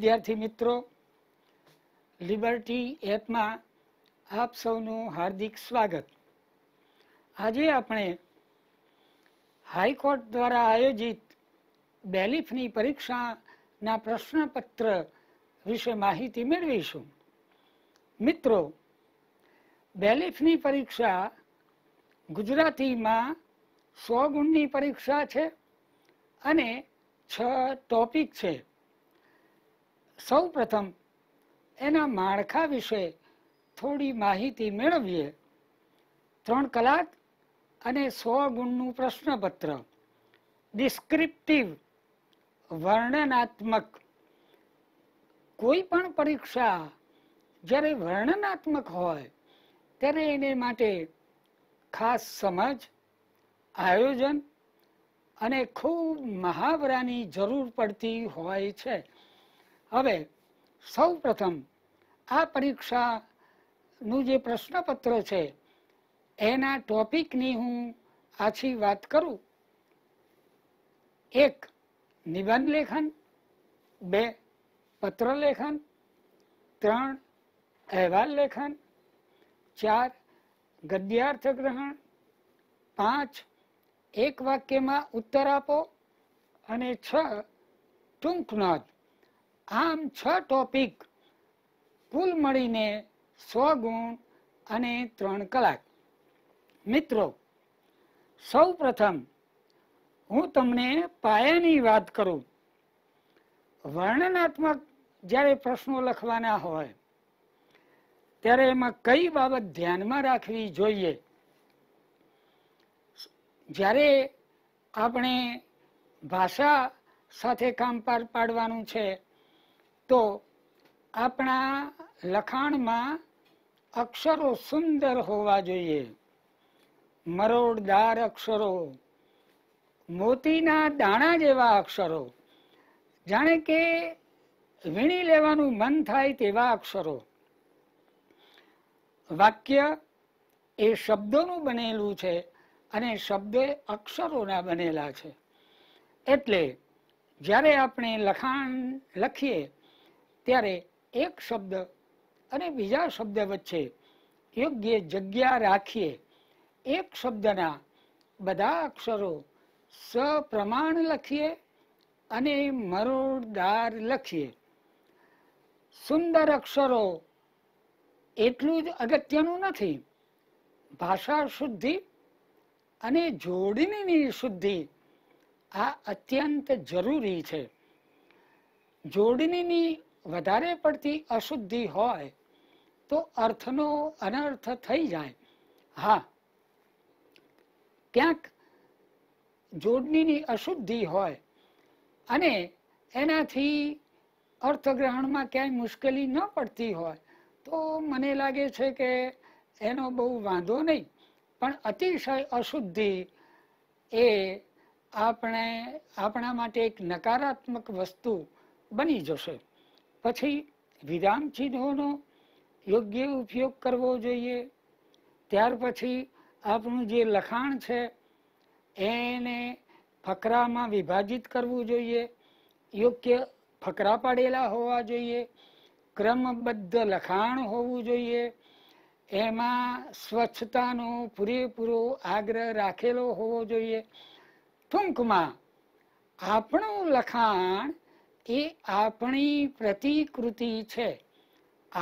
વિદ્યાર્થી મિત્રો લિબર્ટી એપમાં આપ સૌનું હાર્દિક સ્વાગત આજે આપણે હાઈકોર્ટ દ્વારા આયોજિત બેલિફની પરીક્ષાના પ્રશ્નપત્ર વિશે માહિતી મેળવીશું મિત્રો બેલિફની પરીક્ષા ગુજરાતીમાં સો ગુણની પરીક્ષા છે અને છ ટોપિક છે સૌ પ્રથમ એના માળખા વિશે થોડી માહિતી મેળવીએ ત્રણ કલાક અને સો ગુણનું પ્રશ્નપત્ર ડિસ્ક્રિપ્ટિવ વર્ણનાત્મક કોઈ પણ પરીક્ષા જ્યારે વર્ણનાત્મક હોય ત્યારે એને માટે ખાસ સમજ આયોજન અને ખૂબ મહાવરાની જરૂર પડતી હોય છે હવે સૌ પ્રથમ આ પરીક્ષાનું જે પ્રશ્નપત્ર છે એના ટોપિકની હું આછી વાત કરું એક નિબંધ લેખન બે પત્ર લેખન ત્રણ અહેવાલ લેખન ચાર ગદ્યાર્થ ગ્રહણ પાંચ એક વાક્યમાં ઉત્તર આપો અને છ ટૂંક નોંધ આમ છ ટોપિક કુલ મળીને સો ગુણ અને ત્રણ કલાક મિત્રો સૌ પ્રથમ હું તમને પાયાની વાત કરું વર્ણનાત્મક જ્યારે પ્રશ્નો લખવાના હોય ત્યારે એમાં કઈ બાબત ધ્યાનમાં રાખવી જોઈએ જ્યારે આપણે ભાષા સાથે કામ પાર પાડવાનું છે તો આપણા લખાણમાં અક્ષરો સુંદર હોવા જોઈએ મરોડદાર અક્ષરો મોતીના દાણા જેવા અક્ષરો જાણે કે વીણી લેવાનું મન થાય તેવા અક્ષરો વાક્ય એ શબ્દોનું બનેલું છે અને શબ્દો અક્ષરોના બનેલા છે એટલે જ્યારે આપણે લખાણ લખીએ ત્યારે એક શબ્દ અને બીજા શબ્દ વચ્ચે યોગ્ય જગ્યા રાખીએ એક શબ્દના બધા અક્ષરો સપ્રમાણ લખીએ અને મરોડદાર લખીએ સુંદર અક્ષરો એટલું જ અગત્યનું નથી ભાષા શુદ્ધિ અને જોડણીની શુદ્ધિ આ અત્યંત જરૂરી છે જોડણીની વધારે પડતી અશુદ્ધિ હોય તો અર્થનો અનર્થ થઈ જાય હા ક્યાંક જોડણીની અશુદ્ધિ હોય અને એનાથી અર્થગ્રહણમાં ક્યાંય મુશ્કેલી ન પડતી હોય તો મને લાગે છે કે એનો બહુ વાંધો નહીં પણ અતિશય અશુદ્ધિ એ આપણે આપણા માટે એક નકારાત્મક વસ્તુ બની જશે પછી વિરામ ચિહ્નોનો યોગ્ય ઉપયોગ કરવો જોઈએ ત્યાર પછી આપણું જે લખાણ છે એને ફકરામાં વિભાજિત કરવું જોઈએ યોગ્ય ફકરા પાડેલા હોવા જોઈએ ક્રમબદ્ધ લખાણ હોવું જોઈએ એમાં સ્વચ્છતાનો પૂરેપૂરો આગ્રહ રાખેલો હોવો જોઈએ ટૂંકમાં આપણું લખાણ એ આપણી પ્રતિકૃતિ છે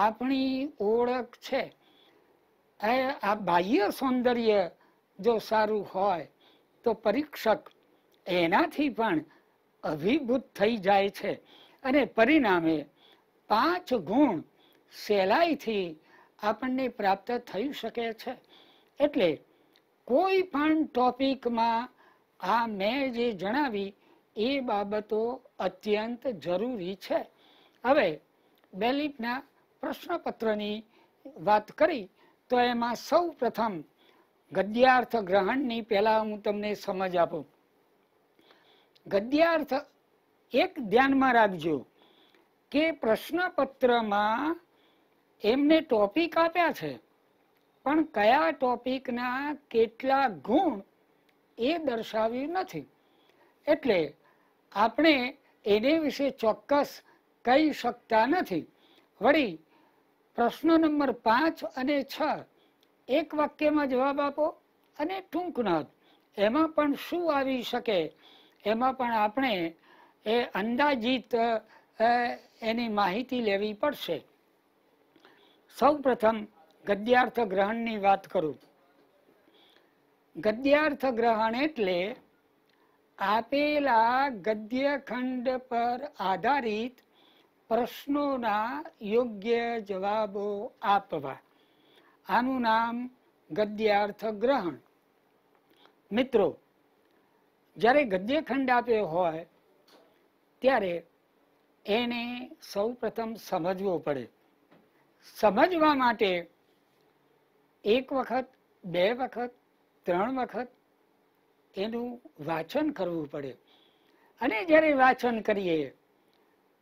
આપણી ઓળખ છે આ બાહ્ય સૌંદર્ય જો સારું હોય તો પરીક્ષક એનાથી પણ અભિભૂત થઈ જાય છે અને પરિણામે પાંચ ગુણ સહેલાઈથી આપણને પ્રાપ્ત થઈ શકે છે એટલે કોઈ પણ ટોપિકમાં આ મેં જે જણાવી એ બાબતો અત્યંત જરૂરી છે હવે બેલિફના પ્રશ્નપત્રની વાત કરી તો એમાં સૌ પ્રથમ ગદ્યાર્થ ગ્રહણની પહેલાં હું તમને સમજ આપું ગદ્યાર્થ એક ધ્યાનમાં રાખજો કે પ્રશ્નપત્રમાં એમને ટોપિક આપ્યા છે પણ કયા ટોપિકના કેટલા ગુણ એ દર્શાવ્યું નથી એટલે આપણે એને વિશે ચોક્કસ કહી શકતા નથી વળી પ્રશ્નો નંબર પાંચ અને છ એક વાક્યમાં જવાબ આપો અને ટૂંક નોંધ એમાં પણ શું આવી શકે એમાં પણ આપણે એ અંદાજિત એની માહિતી લેવી પડશે સૌ પ્રથમ ગદ્યાર્થ ગ્રહણની વાત કરું ગદ્યાર્થ ગ્રહણ એટલે આપેલા ગદ્યખંડ પર આધારિત પ્રશ્નોના યોગ્ય જવાબો આપવા આનું નામ ગદ્યાર્થ ગ્રહણ મિત્રો જ્યારે ગદ્યખંડ આપ્યો હોય ત્યારે એને સૌપ્રથમ સમજવો પડે સમજવા માટે એક વખત બે વખત ત્રણ વખત એનું વાંચન કરવું પડે અને જ્યારે વાંચન કરીએ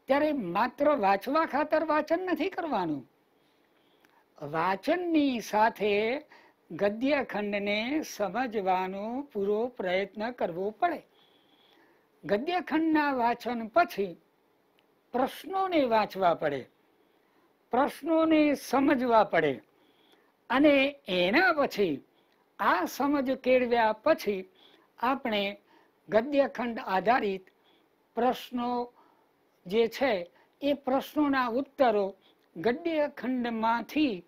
ત્યારે માત્ર વાંચવા ખાતર વાંચન નથી કરવાનું વાંચનની સાથે ગદ્યખંડને સમજવાનો પૂરો પ્રયત્ન કરવો પડે ગદ્યખંડના વાંચન પછી પ્રશ્નોને વાંચવા પડે પ્રશ્નોને સમજવા પડે અને એના પછી આ સમજ કેળવ્યા પછી આપણે ગદ્યખંડ આધારિત પ્રશ્નો જે છે એ પ્રશ્નોના ઉત્તરો ગદ્યખંડમાંથી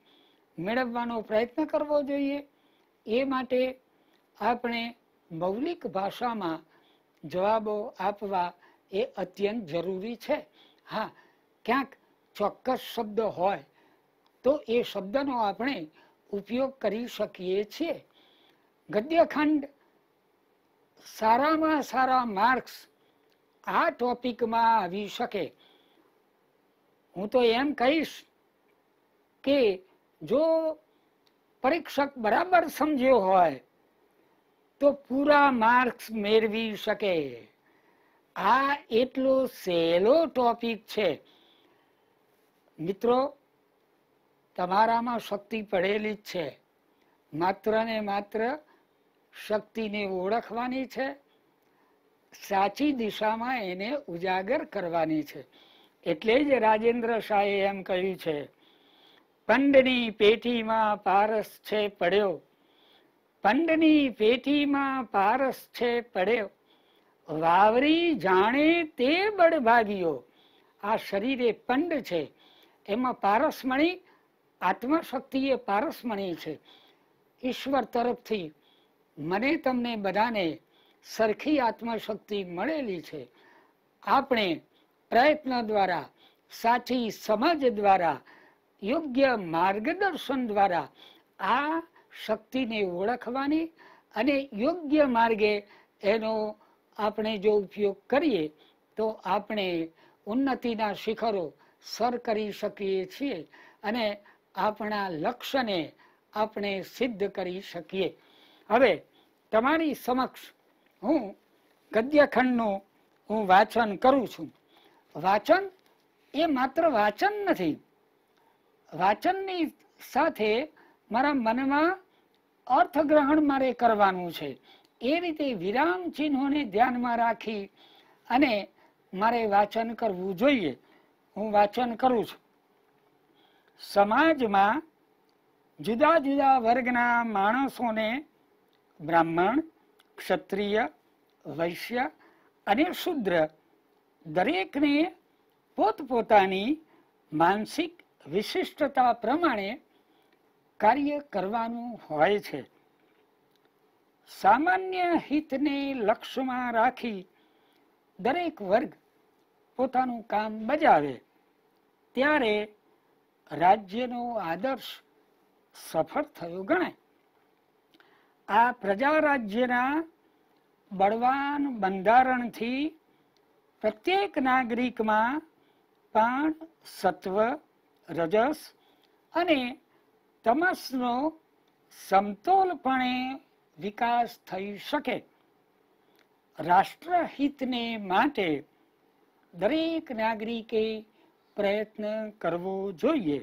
મેળવવાનો પ્રયત્ન કરવો જોઈએ એ માટે આપણે મૌલિક ભાષામાં જવાબો આપવા એ અત્યંત જરૂરી છે હા ક્યાંક ચોક્કસ શબ્દ હોય તો એ શબ્દનો આપણે ઉપયોગ કરી શકીએ છીએ ગદ્યખંડ સારામાં સારા માર્ક્સ આ ટોપિકમાં આવી શકે હું તો એમ કહીશ કે જો પરીક્ષક બરાબર સમજ્યો હોય તો પૂરા માર્ક્સ મેળવી શકે આ એટલો સહેલો ટોપિક છે મિત્રો તમારામાં શક્તિ પડેલી જ છે માત્ર ને માત્ર શક્તિને ઓળખવાની છે સાચી દિશામાં એને ઉજાગર કરવાની છે એટલે જ રાજેન્દ્ર શાહે એમ કહ્યું છે પંડની પેટીમાં પારસ છે પડ્યો પંડની પેટીમાં પારસ છે પડ્યો વાવરી જાણે તે બળભાગીઓ આ શરીરે પંડ છે એમાં પારસમણી આત્મશક્તિએ એ પારસમણી છે ઈશ્વર તરફથી મને તમને બધાને સરખી આત્મશક્તિ મળેલી છે આપણે પ્રયત્ન દ્વારા સાચી સમજ દ્વારા યોગ્ય માર્ગદર્શન દ્વારા આ શક્તિને ઓળખવાની અને યોગ્ય માર્ગે એનો આપણે જો ઉપયોગ કરીએ તો આપણે ઉન્નતિના શિખરો સર કરી શકીએ છીએ અને આપણા લક્ષ્યને આપણે સિદ્ધ કરી શકીએ હવે તમારી સમક્ષ હું ગદ્યખંડનું હું વાંચન કરું છું વાંચન એ માત્ર વાંચન નથી વાંચનની સાથે મારા મનમાં અર્થગ્રહણ મારે કરવાનું છે એ રીતે વિરામ ચિહ્નોને ધ્યાનમાં રાખી અને મારે વાંચન કરવું જોઈએ હું વાંચન કરું છું સમાજમાં જુદા જુદા વર્ગના માણસોને બ્રાહ્મણ ક્ષત્રિય વૈશ્ય અને શુદ્ર દરેકને પોતપોતાની માનસિક વિશિષ્ટતા પ્રમાણે કાર્ય કરવાનું હોય છે સામાન્ય હિતને લક્ષ્યમાં રાખી દરેક વર્ગ પોતાનું કામ બજાવે ત્યારે રાજ્યનો આદર્શ સફળ થયો ગણાય આ પ્રજા રાજ્યના બળવાન બંધારણથી પ્રત્યેક નાગરિકમાં પણ સત્વ રજસ અને તમસનો સમતોલપણે વિકાસ થઈ શકે રાષ્ટ્રહિતને માટે દરેક નાગરિકે પ્રયત્ન કરવો જોઈએ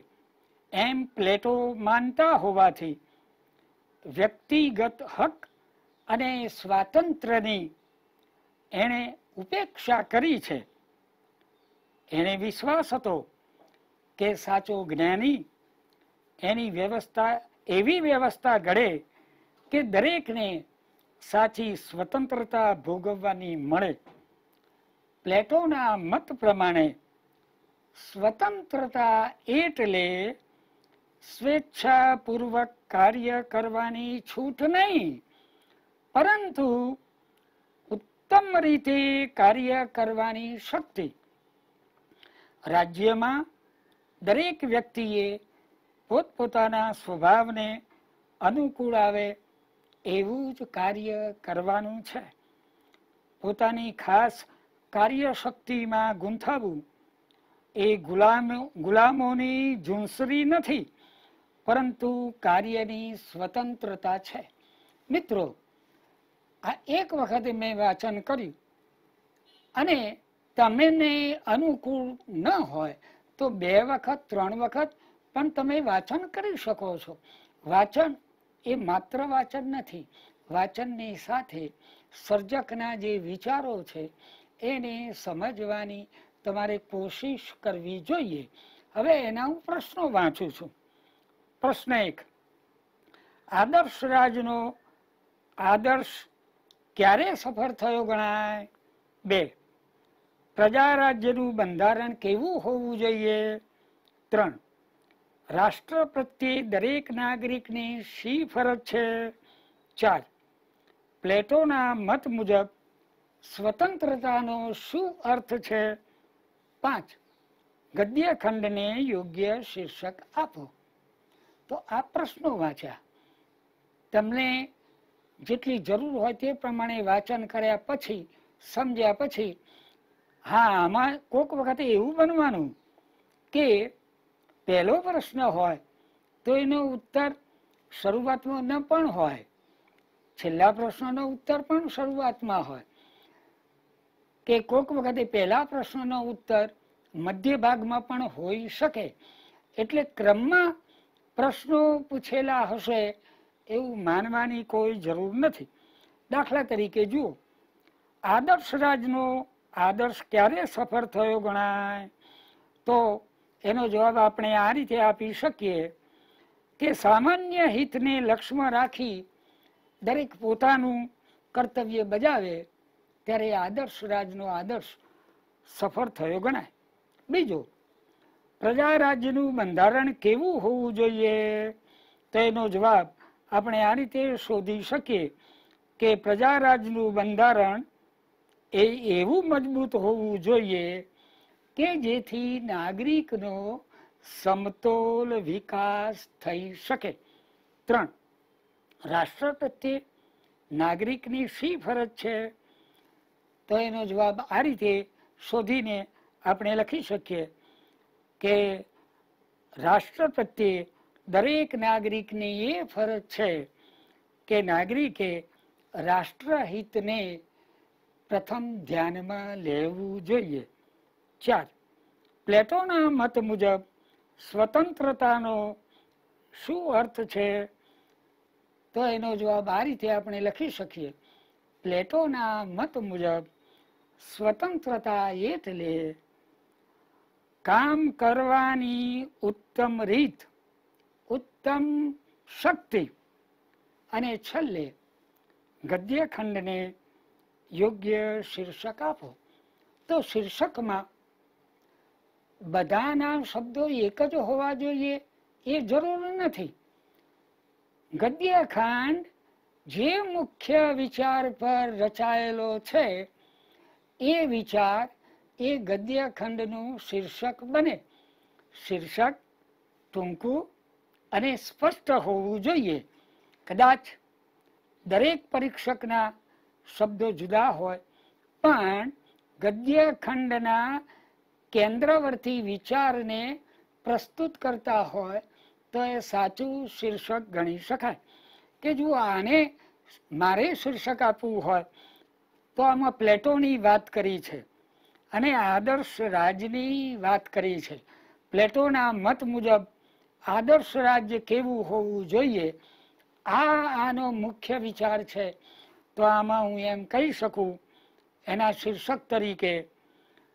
એમ પ્લેટો માનતા હોવાથી વ્યક્તિગત હક અને સ્વાતંત્ર્યની એણે ઉપેક્ષા કરી છે એને વિશ્વાસ હતો કે સાચો જ્ઞાની એની વ્યવસ્થા એવી વ્યવસ્થા ઘડે કે દરેકને સાચી સ્વતંત્રતા ભોગવવાની મળે પ્લેટોના મત પ્રમાણે સ્વતંત્રતા એટલે સ્વેચ્છાપૂર્વક કાર્ય કરવાની છૂટ નહીં પરંતુ ઉત્તમ રીતે કાર્ય કરવાની શક્તિ રાજ્યમાં દરેક વ્યક્તિએ પોતપોતાના સ્વભાવને અનુકૂળ આવે એવું જ કાર્ય કરવાનું છે પોતાની ખાસ કાર્યશક્તિમાં ગૂંથાવું એ ગુલામ ગુલામોની ઝૂંસરી નથી પરંતુ કાર્યની સ્વતંત્રતા છે મિત્રો આ એક વખત મેં વાંચન કર્યું અને તમને અનુકૂળ ન હોય તો બે વખત ત્રણ વખત પણ તમે વાંચન કરી શકો છો વાંચન એ માત્ર વાંચન નથી વાંચનની સાથે સર્જકના જે વિચારો છે એને સમજવાની તમારે કોશિશ કરવી જોઈએ હવે એના હું પ્રશ્નો વાંચું છું પ્રશ્ન એક આદર્શ રાજનો આદર્શ ક્યારે સફળ થયો ગણાય બે પ્રજા રાજ્યનું બંધારણ કેવું હોવું જોઈએ ત્રણ રાષ્ટ્ર પ્રત્યે દરેક નાગરિકની શી ફરજ છે ચાર પ્લેટોના મત મુજબ સ્વતંત્રતાનો શું અર્થ છે પાંચ ગદ્યખંડને યોગ્ય શીર્ષક આપો તો આ પ્રશ્નો વાંચ્યા તમને જેટલી જરૂર હોય તે પ્રમાણે વાંચન કર્યા પછી સમજ્યા પછી હા આમાં કોઈક વખતે એવું બનવાનું કે પહેલો પ્રશ્ન હોય તો એનો ઉત્તર શરૂઆતમાં ન પણ હોય છેલ્લા પ્રશ્નનો ઉત્તર પણ શરૂઆતમાં હોય કે કોઈક વખતે પહેલા પ્રશ્નનો ઉત્તર મધ્ય ભાગમાં પણ હોઈ શકે એટલે ક્રમમાં પ્રશ્નો પૂછેલા હશે એવું માનવાની કોઈ જરૂર નથી દાખલા તરીકે જુઓ આદર્શ રાજનો આદર્શ ક્યારે સફળ થયો ગણાય તો એનો જવાબ આપણે આ રીતે આપી શકીએ કે સામાન્ય હિતને લક્ષ્યમાં રાખી દરેક પોતાનું કર્તવ્ય બજાવે ત્યારે આદર્શ રાજનો આદર્શ સફળ થયો ગણાય બીજો પ્રજારાજ્યનું બંધારણ કેવું હોવું જોઈએ તો એનો જવાબ આપણે આ રીતે શોધી શકીએ કે પ્રજા રાજનું બંધારણ એ એવું મજબૂત હોવું જોઈએ કે જેથી નાગરિકનો સમતોલ વિકાસ થઈ શકે ત્રણ રાષ્ટ્ર પ્રત્યે નાગરિકની શી ફરજ છે તો એનો જવાબ આ રીતે શોધીને આપણે લખી શકીએ કે રાષ્ટ્ર પ્રત્યે દરેક નાગરિકની એ ફરજ છે કે નાગરિકે રાષ્ટ્રહિતને પ્રથમ ધ્યાનમાં લેવું જોઈએ ચાર પ્લેટોના મત મુજબ સ્વતંત્રતાનો શું અર્થ છે તો એનો જવાબ આ રીતે આપણે લખી શકીએ પ્લેટોના મત મુજબ સ્વતંત્રતા એટલે કામ કરવાની ઉત્તમ રીત ઉત્તમ શક્તિ અને છેલ્લે ગદ્યખંડને યોગ્ય શીર્ષક આપો તો શીર્ષકમાં બધાના શબ્દો એક જ હોવા જોઈએ એ જરૂર નથી ગદ્યખંડ જે મુખ્ય વિચાર પર રચાયેલો છે એ વિચાર એ ગદ્યખંડનું શીર્ષક બને શીર્ષક ટૂંકું અને સ્પષ્ટ હોવું જોઈએ કદાચ દરેક પરીક્ષકના શબ્દો જુદા હોય પણ ગદ્યખંડના કેન્દ્રવર્તી વિચારને પ્રસ્તુત કરતા હોય તો એ સાચું શીર્ષક ગણી શકાય કે જો આને મારે શીર્ષક આપવું હોય તો આમાં પ્લેટોની વાત કરી છે અને આદર્શ રાજની વાત કરી છે પ્લેટોના મત મુજબ આદર્શ રાજ્ય કેવું હોવું જોઈએ આ આનો મુખ્ય વિચાર છે તો આમાં હું એમ કહી શકું એના શીર્ષક તરીકે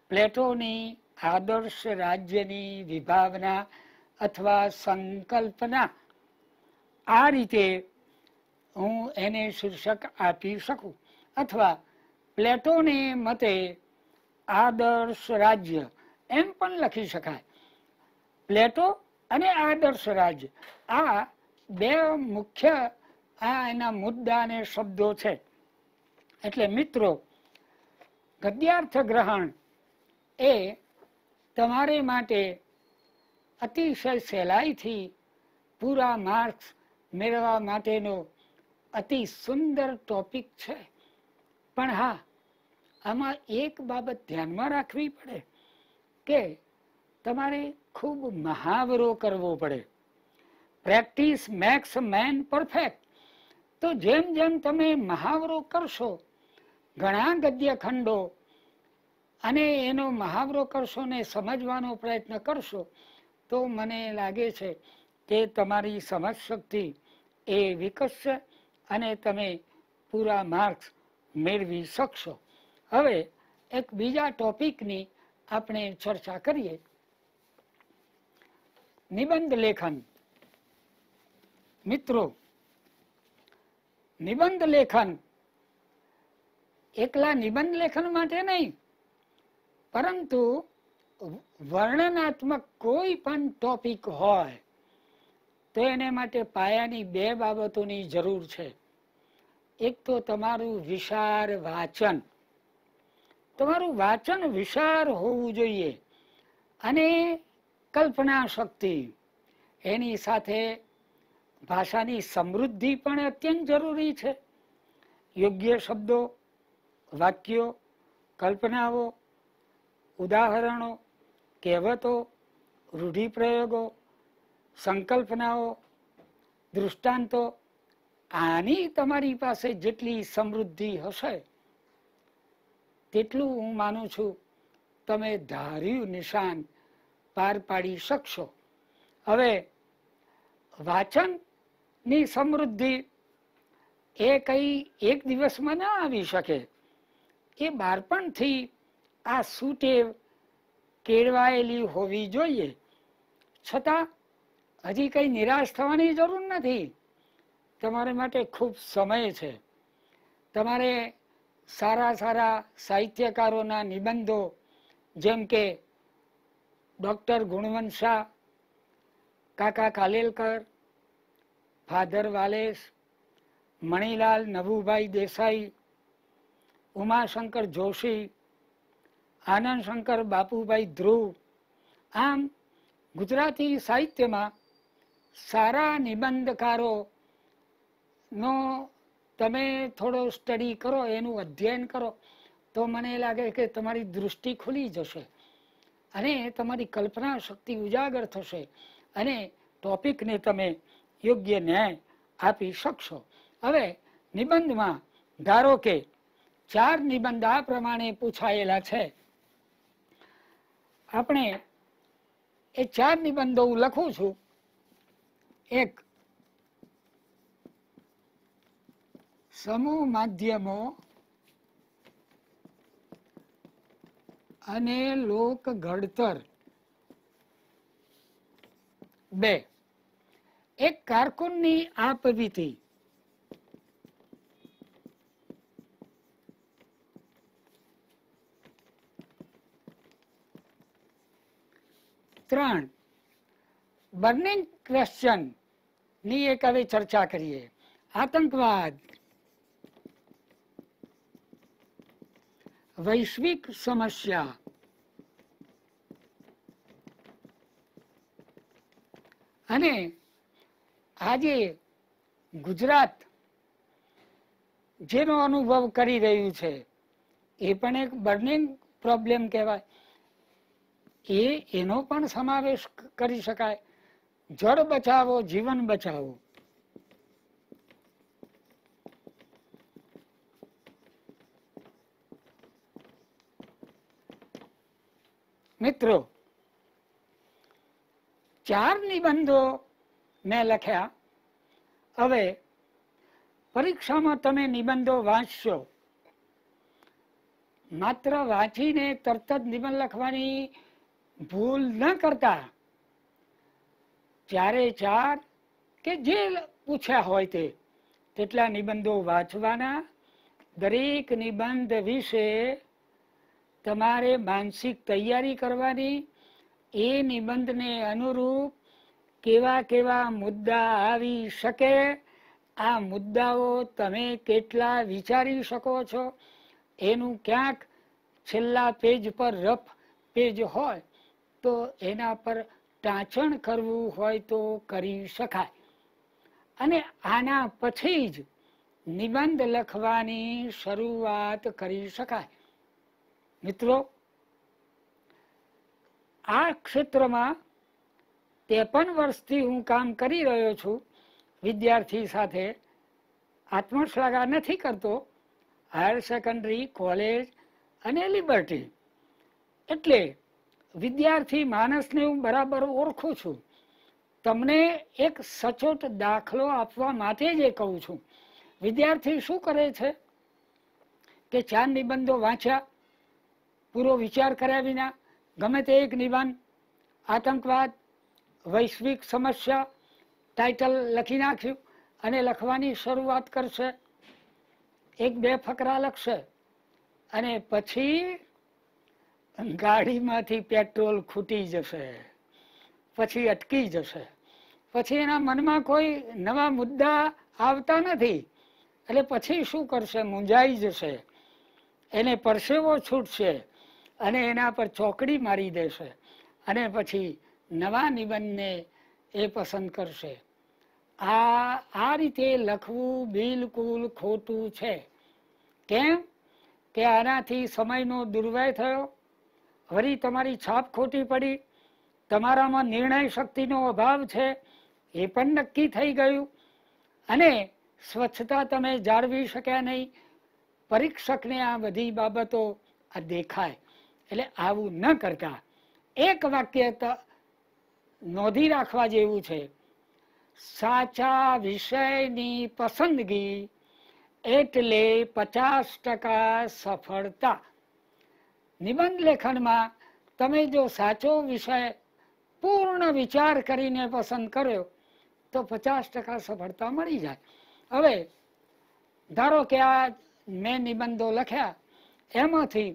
પ્લેટોની આદર્શ રાજ્યની વિભાવના અથવા સંકલ્પના આ રીતે હું એને શીર્ષક આપી શકું અથવા પ્લેટોને મતે આદર્શ રાજ્ય એમ પણ લખી શકાય પ્લેટો અને આદર્શ રાજ્ય આ બે મુખ્ય આ એના મુદ્દા અને શબ્દો છે એટલે મિત્રો ગદ્યાર્થ ગ્રહણ એ તમારે માટે અતિશય સહેલાઈથી પૂરા માર્ક્સ મેળવવા માટેનો અતિ સુંદર ટોપિક છે પણ હા આમાં એક બાબત ધ્યાનમાં રાખવી પડે કે તમારે ખૂબ મહાવરો કરવો પડે પ્રેક્ટિસ મેક્સ મેન પરફેક્ટ તો જેમ જેમ તમે મહાવરો કરશો ઘણા ગદ્ય ખંડો અને એનો મહાવરો કરશો ને સમજવાનો પ્રયત્ન કરશો તો મને લાગે છે કે તમારી સમજશક્તિ એ વિકસશે અને તમે પૂરા માર્ક્સ મેળવી શકશો હવે એક બીજા ટોપિકની આપણે ચર્ચા કરીએ નિબંધ લેખન મિત્રો નિબંધ લેખન એકલા નિબંધ લેખન માટે નહીં પરંતુ વર્ણનાત્મક કોઈ પણ ટોપિક હોય તો એને માટે પાયાની બે બાબતોની જરૂર છે એક તો તમારું વિશાળ વાચન તમારું વાચન વિશાળ હોવું જોઈએ અને કલ્પના શક્તિ એની સાથે ભાષાની સમૃદ્ધિ પણ અત્યંત જરૂરી છે યોગ્ય શબ્દો વાક્યો કલ્પનાઓ ઉદાહરણો કહેવતો રૂઢિપ્રયોગો સંકલ્પનાઓ દૃષ્ટાંતો આની તમારી પાસે જેટલી સમૃદ્ધિ હશે તેટલું હું માનું છું તમે ધાર્યું નિશાન પાર પાડી શકશો હવે વાચનની સમૃદ્ધિ એ કંઈ એક દિવસમાં ના આવી શકે એ બાળપણથી આ સુટેવ કેળવાયેલી હોવી જોઈએ છતાં હજી કંઈ નિરાશ થવાની જરૂર નથી તમારા માટે ખૂબ સમય છે તમારે સારા સારા સાહિત્યકારોના નિબંધો જેમ કે doctor Gunvant Shah Kaka Kalelkar father Valles Manilal Nabhubhai Desai Umashankar Joshi Anandshankar Bapubhai Dhruv આમ ગુજરાતી સાહિત્યમાં સારા નિબંધકારોનો તમે થોડો સ્ટડી કરો એનું અધ્યયન કરો તો મને લાગે કે તમારી દૃષ્ટિ ખુલી જશે અને તમારી કલ્પના શક્તિ ઉજાગર થશે અને ટોપિકને તમે યોગ્ય ન્યાય આપી શકશો હવે નિબંધમાં ધારો કે ચાર નિબંધ આ પ્રમાણે પૂછાયેલા છે આપણે એ ચાર નિબંધો હું લખું છું એક સમૂહ માધ્યમો અને લોક ઘડતર બે એક કારકુનની આ પ્રવૃત્તિ ત્રણ બર્નિંગ ક્વેશ્ચન ની એક હવે ચર્ચા કરીએ આતંકવાદ વૈશ્વિક સમસ્યા અને આજે ગુજરાત જેનો અનુભવ કરી રહ્યું છે એ પણ એક બર્નિંગ પ્રોબ્લેમ કહેવાય એ એનો પણ સમાવેશ કરી શકાય જળ બચાવો જીવન બચાવો મિત્રો ચાર નિબંધો મેં લખ્યા હવે પરીક્ષામાં તમે નિબંધો વાંચશો માત્ર વાંચીને તરત જ નિબંધ લખવાની ભૂલ ન કરતા ચારે ચાર કે જે પૂછ્યા હોય તે તેટલા નિબંધો વાંચવાના દરેક નિબંધ વિશે તમારે માનસિક તૈયારી કરવાની એ નિબંધને અનુરૂપ કેવા કેવા મુદ્દા આવી શકે આ મુદ્દાઓ તમે કેટલા વિચારી શકો છો એનું ક્યાંક છેલ્લા પેજ પર રફ પેજ હોય તો એના પર ટાંચણ કરવું હોય તો કરી શકાય અને આના પછી જ નિબંધ લખવાની શરૂઆત કરી શકાય મિત્રો આ ક્ષેત્રમાં ત્રેપન વર્ષથી હું કામ કરી રહ્યો છું વિદ્યાર્થી સાથે આત્મશ્લાઘા નથી કરતો હાયર સેકન્ડરી કોલેજ અને લિબર્ટી એટલે વિદ્યાર્થી માણસને હું બરાબર ઓળખું છું તમને એક સચોટ દાખલો આપવા માટે જ એ કહું છું વિદ્યાર્થી શું કરે છે કે ચાર નિબંધો વાંચ્યા પૂરો વિચાર કર્યા વિના ગમે તે એક નિબંધ આતંકવાદ વૈશ્વિક સમસ્યા ટાઇટલ લખી નાખ્યું અને લખવાની શરૂઆત કરશે એક બે ફકરા લખશે અને પછી ગાડીમાંથી પેટ્રોલ ખૂટી જશે પછી અટકી જશે પછી એના મનમાં કોઈ નવા મુદ્દા આવતા નથી એટલે પછી શું કરશે મૂંઝાઈ જશે એને પરસેવો છૂટશે અને એના પર ચોકડી મારી દેશે અને પછી નવા નિબંધને એ પસંદ કરશે આ આ રીતે લખવું બિલકુલ ખોટું છે કેમ કે આનાથી સમયનો દુર્વય થયો વળી તમારી છાપ ખોટી પડી તમારામાં નિર્ણય શક્તિનો અભાવ છે એ પણ નક્કી થઈ ગયું અને સ્વચ્છતા તમે જાળવી શક્યા નહીં પરીક્ષકને આ બધી બાબતો આ દેખાય એટલે આવું ન કરતા એક વાક્ય તો નોંધી રાખવા જેવું છે સાચા વિષયની પસંદગી એટલે પચાસ ટકા સફળતા નિબંધ લેખનમાં તમે જો સાચો વિષય પૂર્ણ વિચાર કરીને પસંદ કર્યો તો પચાસ ટકા સફળતા મળી જાય હવે ધારો કે આ મેં નિબંધો લખ્યા એમાંથી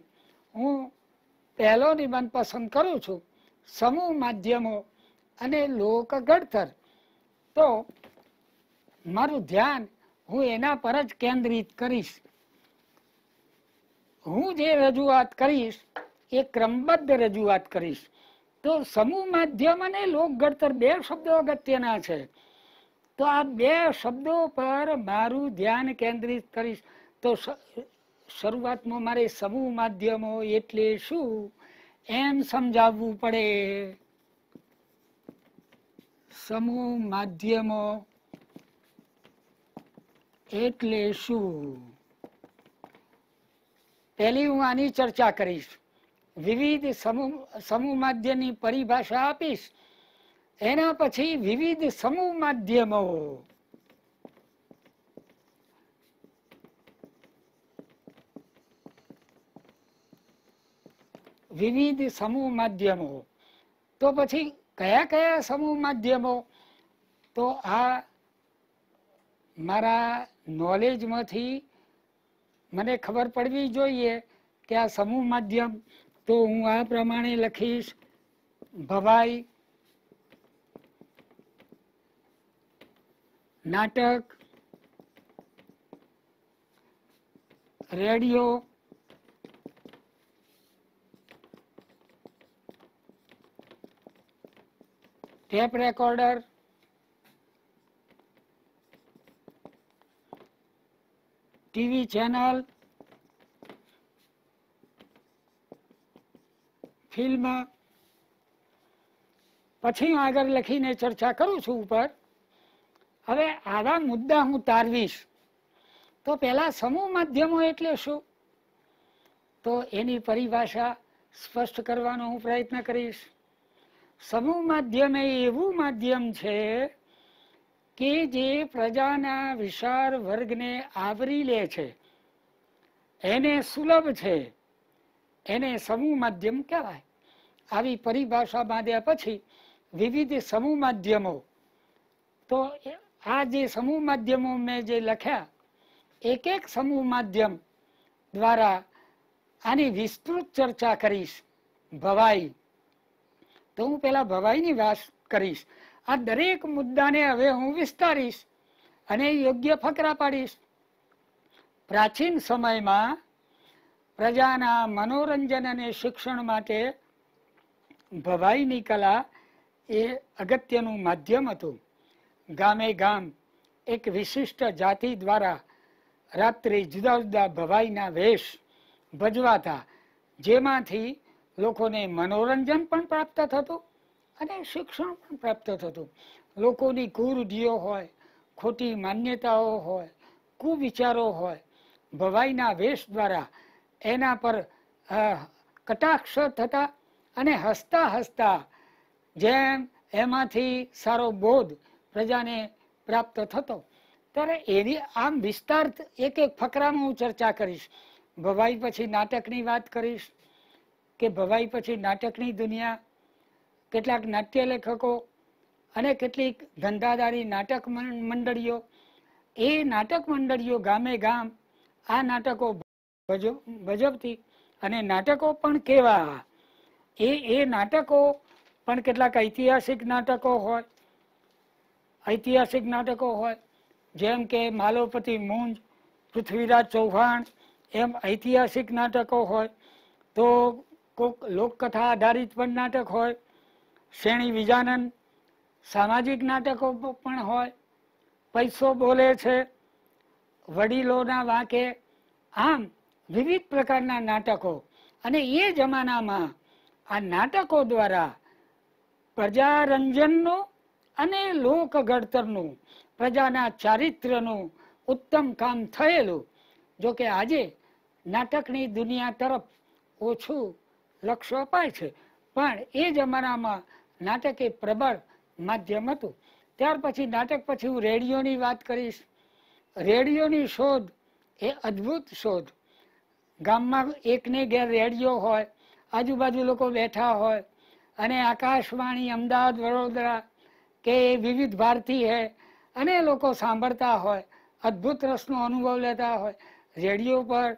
હું પહેલો નિબંધ પસંદ કરું છું સમૂહ માધ્યમો અને લોક ઘડતર તો મારું ધ્યાન હું એના પર જ કેન્દ્રિત કરીશ હું જે રજૂઆત કરીશ એ ક્રમબદ્ધ રજૂઆત કરીશ તો સમૂહ માધ્યમ અને લોક ઘડતર બે શબ્દો અગત્યના છે તો આ બે શબ્દો પર મારું ધ્યાન કેન્દ્રિત કરીશ તો શરૂઆતમાં મારે સમૂહ માધ્યમો એટલે શું એમ સમજાવવું પડે સમૂહ માધ્યમો એટલે શું પહેલી હું આની ચર્ચા કરીશ વિવિધ સમૂહ સમૂહ માધ્યમની પરિભાષા આપીશ એના પછી વિવિધ સમૂહ માધ્યમો વિવિધ સમૂહ માધ્યમો તો પછી કયા કયા સમૂહ માધ્યમો તો આ મારા નોલેજમાંથી મને ખબર પડવી જોઈએ કે આ સમૂહ માધ્યમ તો હું આ પ્રમાણે લખીશ ભવાઈ નાટક radio tape recorder TV channel film પછી હું આગળ લખીને ચર્ચા કરું છું ઉપર હવે આવા મુદ્દા હું તારવીશ તો પહેલા સમૂહ માધ્યમો એટલે શું તો એની પરિભાષા સ્પષ્ટ કરવાનો હું પ્રયત્ન કરીશ સમૂહ માધ્યમ એ એવું માધ્યમ છે કે જે પ્રજાના વિશાળ વર્ગને આવરી લે છે એને સુલભ છે એને સમૂહ માધ્યમ કહેવાય આવી પરિભાષા બાંધ્યા પછી વિવિધ સમૂહ માધ્યમો તો આ જે સમૂહ માધ્યમો મેં જે લખ્યા એક એક સમૂહ માધ્યમ દ્વારા આની વિસ્તૃત ચર્ચા કરીશ ભવાઈ તો હું પહેલાં ભવાઈની વાત કરીશ આ દરેક મુદ્દાને હવે હું વિસ્તારીશ અને યોગ્ય ફકરા પાડીશ પ્રાચીન સમયમાં પ્રજાના મનોરંજન અને શિક્ષણ માટે ભવાઈની કલા એ અગત્યનું માધ્યમ હતું ગામે ગામ એક વિશિષ્ટ જાતિ દ્વારા રાત્રે જુદા જુદા ભવાઈના વેશ ભજવાતા જેમાંથી લોકોને મનોરંજન પણ પ્રાપ્ત થતું અને શિક્ષણ પણ પ્રાપ્ત થતું લોકોની કુરુધિઓ હોય ખોટી માન્યતાઓ હોય કુવિચારો હોય ભવાઈના વેશ દ્વારા એના પર કટાક્ષ થતા અને હસતા હસતા જેમ એમાંથી સારો બોધ પ્રજાને પ્રાપ્ત થતો ત્યારે એની આમ વિસ્તાર એક એક ફકરામાં હું ચર્ચા કરીશ ભવાઈ પછી નાટકની વાત કરીશ કે ભવાઈ પછી નાટકની દુનિયા કેટલાક નાટ્ય લેખકો અને કેટલીક ધંધાદારી નાટક મંડળીઓ એ નાટક મંડળીઓ ગામે ગામ આ નાટકો ભજવતી અને નાટકો પણ કેવા એ એ નાટકો પણ કેટલાક ઐતિહાસિક નાટકો હોય ઐતિહાસિક નાટકો હોય જેમ કે માલોપતિ મુંજ પૃથ્વીરાજ ચૌહાણ એમ ઐતિહાસિક નાટકો હોય તો કોક લોકકથા આધારિત પણ નાટક હોય શ્રેણી વિજાનન સામાજિક નાટકો પણ હોય પૈસો બોલે છે વડીલોના વાંકે આમ વિવિધ પ્રકારના નાટકો અને એ જમાનામાં આ નાટકો દ્વારા પ્રજારંજનનું અને લોક ઘડતરનું પ્રજાના ચારિત્રનું ઉત્તમ કામ થયેલું જો કે આજે નાટકની દુનિયા તરફ ઓછું લક્ષો અપાય છે પણ એ જમાનામાં નાટક એ પ્રબળ માધ્યમ હતું ત્યાર પછી નાટક પછી હું રેડિયોની વાત કરીશ રેડિયોની શોધ એ અદ્ભુત શોધ ગામમાં એકને ઘેર રેડિયો હોય આજુબાજુ લોકો બેઠા હોય અને આકાશવાણી અમદાવાદ વડોદરા કે એ વિવિધ ભારતી હે અને લોકો સાંભળતા હોય અદ્ભુત રસનો અનુભવ લેતા હોય રેડિયો પર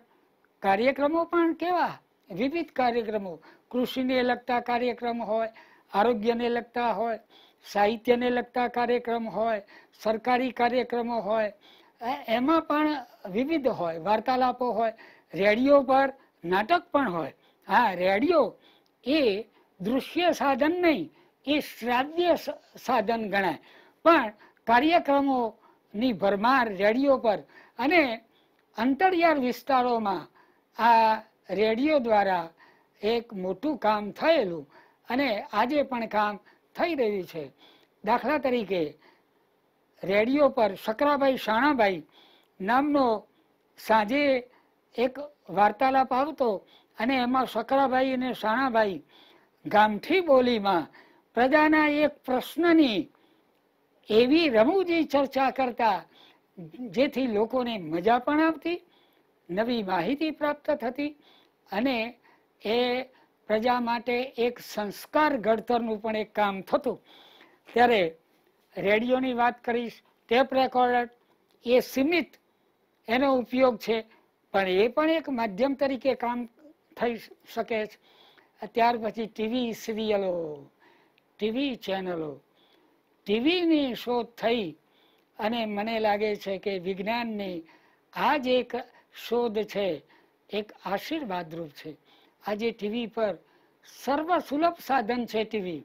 કાર્યક્રમો પણ કેવા વિવિધ કાર્યક્રમો કૃષિને લગતા કાર્યક્રમ હોય આરોગ્યને લગતા હોય સાહિત્યને લગતા કાર્યક્રમ હોય સરકારી કાર્યક્રમો હોય એમાં પણ વિવિધ હોય વાર્તાલાપો હોય રેડિયો પર નાટક પણ હોય હા રેડિયો એ દૃશ્ય સાધન નહીં એ શ્રાવ્ય સાધન ગણાય પણ કાર્યક્રમોની ભરમાર રેડિયો પર અને અંતરિયાળ વિસ્તારોમાં આ રેડિયો દ્વારા એક મોટું કામ થયેલું અને આજે પણ કામ થઈ રહ્યું છે દાખલા તરીકે રેડિયો પર શકરાભાઈ શાણાભાઈ નામનો સાંજે એક વાર્તાલાપ આવતો અને એમાં શકરાભાઈ અને શાણાભાઈ ગામઠી બોલીમાં પ્રજાના એક પ્રશ્નની એવી રમૂજી ચર્ચા કરતા જેથી લોકોને મજા પણ આવતી નવી માહિતી પ્રાપ્ત થતી અને એ પ્રજા માટે એક સંસ્કાર ઘડતરનું પણ એક કામ થતું ત્યારે રેડિયોની વાત કરીશ ટેપ રેકોર્ડર એ સીમિત એનો ઉપયોગ છે પણ એ પણ એક માધ્યમ તરીકે કામ થઈ શકે છે ત્યાર પછી ટીવી સિરિયલો ટીવી ચેનલો ટીવીની શોધ થઈ અને મને લાગે છે કે વિજ્ઞાનની આ જ એક શોધ છે એક આશીર્વાદરૂપ છે આજે ટીવી પર સર્વ સુલભ સાધન છે ટીવી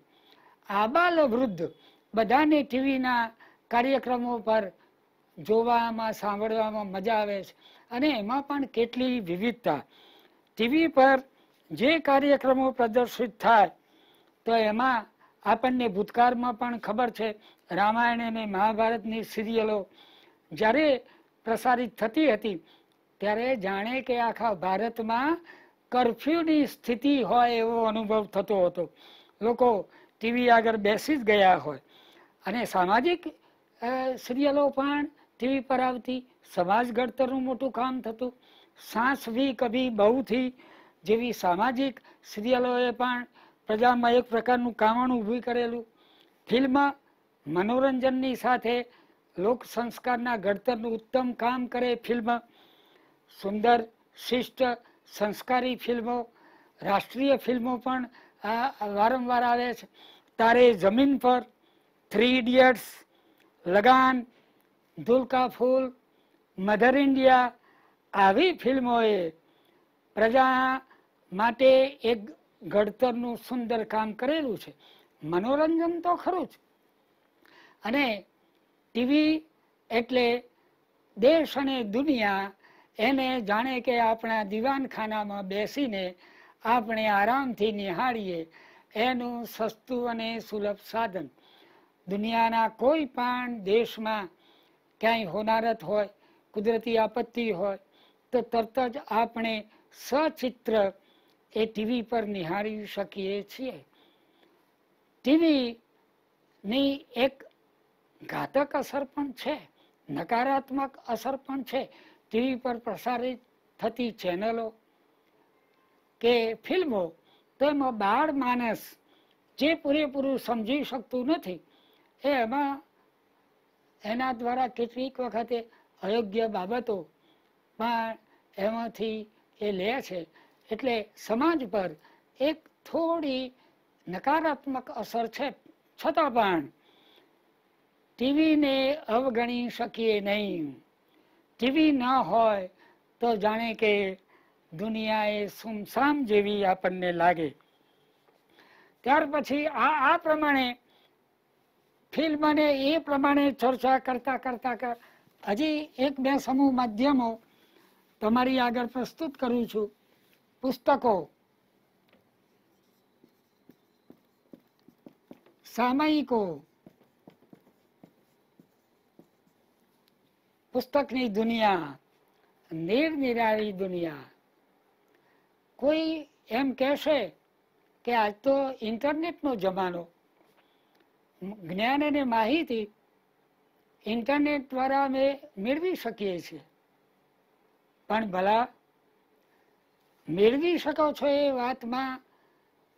આબાલ વૃદ્ધ બધાને ટીવીના કાર્યક્રમો પર જોવામાં સાંભળવામાં મજા આવે છે અને એમાં પણ કેટલી વિવિધતા ટીવી પર જે કાર્યક્રમો પ્રદર્શિત થાય તો એમાં આપણને ભૂતકાળમાં પણ ખબર છે રામાયણ અને મહાભારતની સિરિયલો જ્યારે પ્રસારિત થતી હતી ત્યારે જાણે કે આખા ભારતમાં કરફ્યુની સ્થિતિ હોય એવો અનુભવ થતો હતો લોકો ટીવી આગળ બેસી જ ગયા હોય અને સામાજિક સિરિયલો પણ ટીવી પર આવતી સમાજ ઘડતરનું મોટું કામ થતું સાસ ભી કભી બહુથી જેવી સામાજિક સિરિયલોએ પણ પ્રજામાં એક પ્રકારનું કામણ ઊભું કરેલું ફિલ્મ મનોરંજનની સાથે લોક સંસ્કારના ઘડતરનું ઉત્તમ કામ કરે ફિલ્મ સુંદર શિષ્ટ સંસ્કારી ફિલ્મો રાષ્ટ્રીય ફિલ્મો પણ વારંવાર આવે છે Taare Zameen Par three idiots Lagaan Dhool Phool mother India આવી ફિલ્મોએ પ્રજા માટે એક ઘડતરનું સુંદર કામ કરેલું છે મનોરંજન તો ખરું જ અને ટીવી એટલે દેશ અને દુનિયા એને જાણે કે આપણા દીવાનખાનામાં બેસીને આપણે આરામથી નિહાળીએ એનું સસ્તું અને સુલભ સાધન દુનિયાના કોઈ પણ દેશમાં ક્યાંય હોનારત હોય કુદરતી આપત્તિ હોય તો તરત જ આપણે સચિત્ર એ ટીવી પર નિહાળી શકીએ છીએ ટીવીની એક ઘાતક અસર પણ છે નકારાત્મક અસર પણ છે ટીવી પર પ્રસારિત થતી ચેનલો કે ફિલ્મો તેમાં બાળ માણસ જે પૂરેપૂરું સમજી શકતું નથી એ એમાં એના દ્વારા કેટલીક વખતે અયોગ્ય બાબતો પણ એમાંથી એ લે છે એટલે સમાજ પર એક થોડી નકારાત્મક અસર છે છતાં પણ ટીવીને અવગણી શકીએ નહીં જેવી ન હોય તો જાણે કે દુનિયા એ સુમસામ જેવી આપણને લાગે ત્યાર પછી આ આ પ્રમાણે ફિલ્મને એ પ્રમાણે ચર્ચા કરતા કરતા હજી એક બે સમૂહ માધ્યમો તમારી આગળ પ્રસ્તુત કરું છું પુસ્તકો સામયિકો પુસ્તકની દુનિયા નિરનિરાળી દુનિયા કોઈ એમ કહેશે કે આજ તો ઇન્ટરનેટનો જમાનો જ્ઞાન અને માહિતી ઇન્ટરનેટ દ્વારા અમે મેળવી શકીએ છીએ પણ ભલા મેળવી શકો છો એ વાતમાં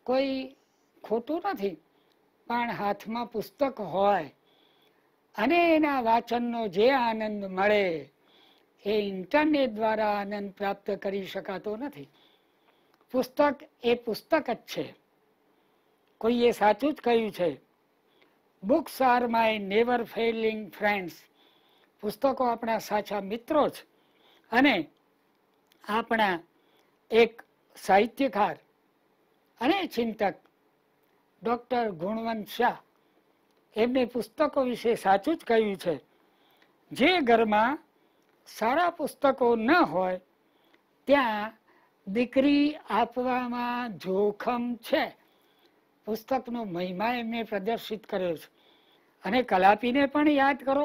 કોઈ ખોટું નથી પણ હાથમાં પુસ્તક હોય અને એના વાંચનનો જે આનંદ મળે એ ઇન્ટરનેટ દ્વારા આનંદ પ્રાપ્ત કરી શકાતો નથી પુસ્તક એ પુસ્તક જ છે કોઈએ સાચું જ કહ્યું છે books are my never failing friends પુસ્તકો આપણા સાચા મિત્રો જ અને આપણા એક સાહિત્યકાર અને ચિંતક ડૉક્ટર ગુણવંત શાહ એમને પુસ્તકો વિશે સાચું જ કહ્યું છે જે ઘરમાં સારા પુસ્તકો ન હોય ત્યાં દીકરી આપવામાં જોખમ છે પુસ્તકનો મહિમા એમને પ્રદર્શિત કર્યો છે અને કલાપીને પણ યાદ કરો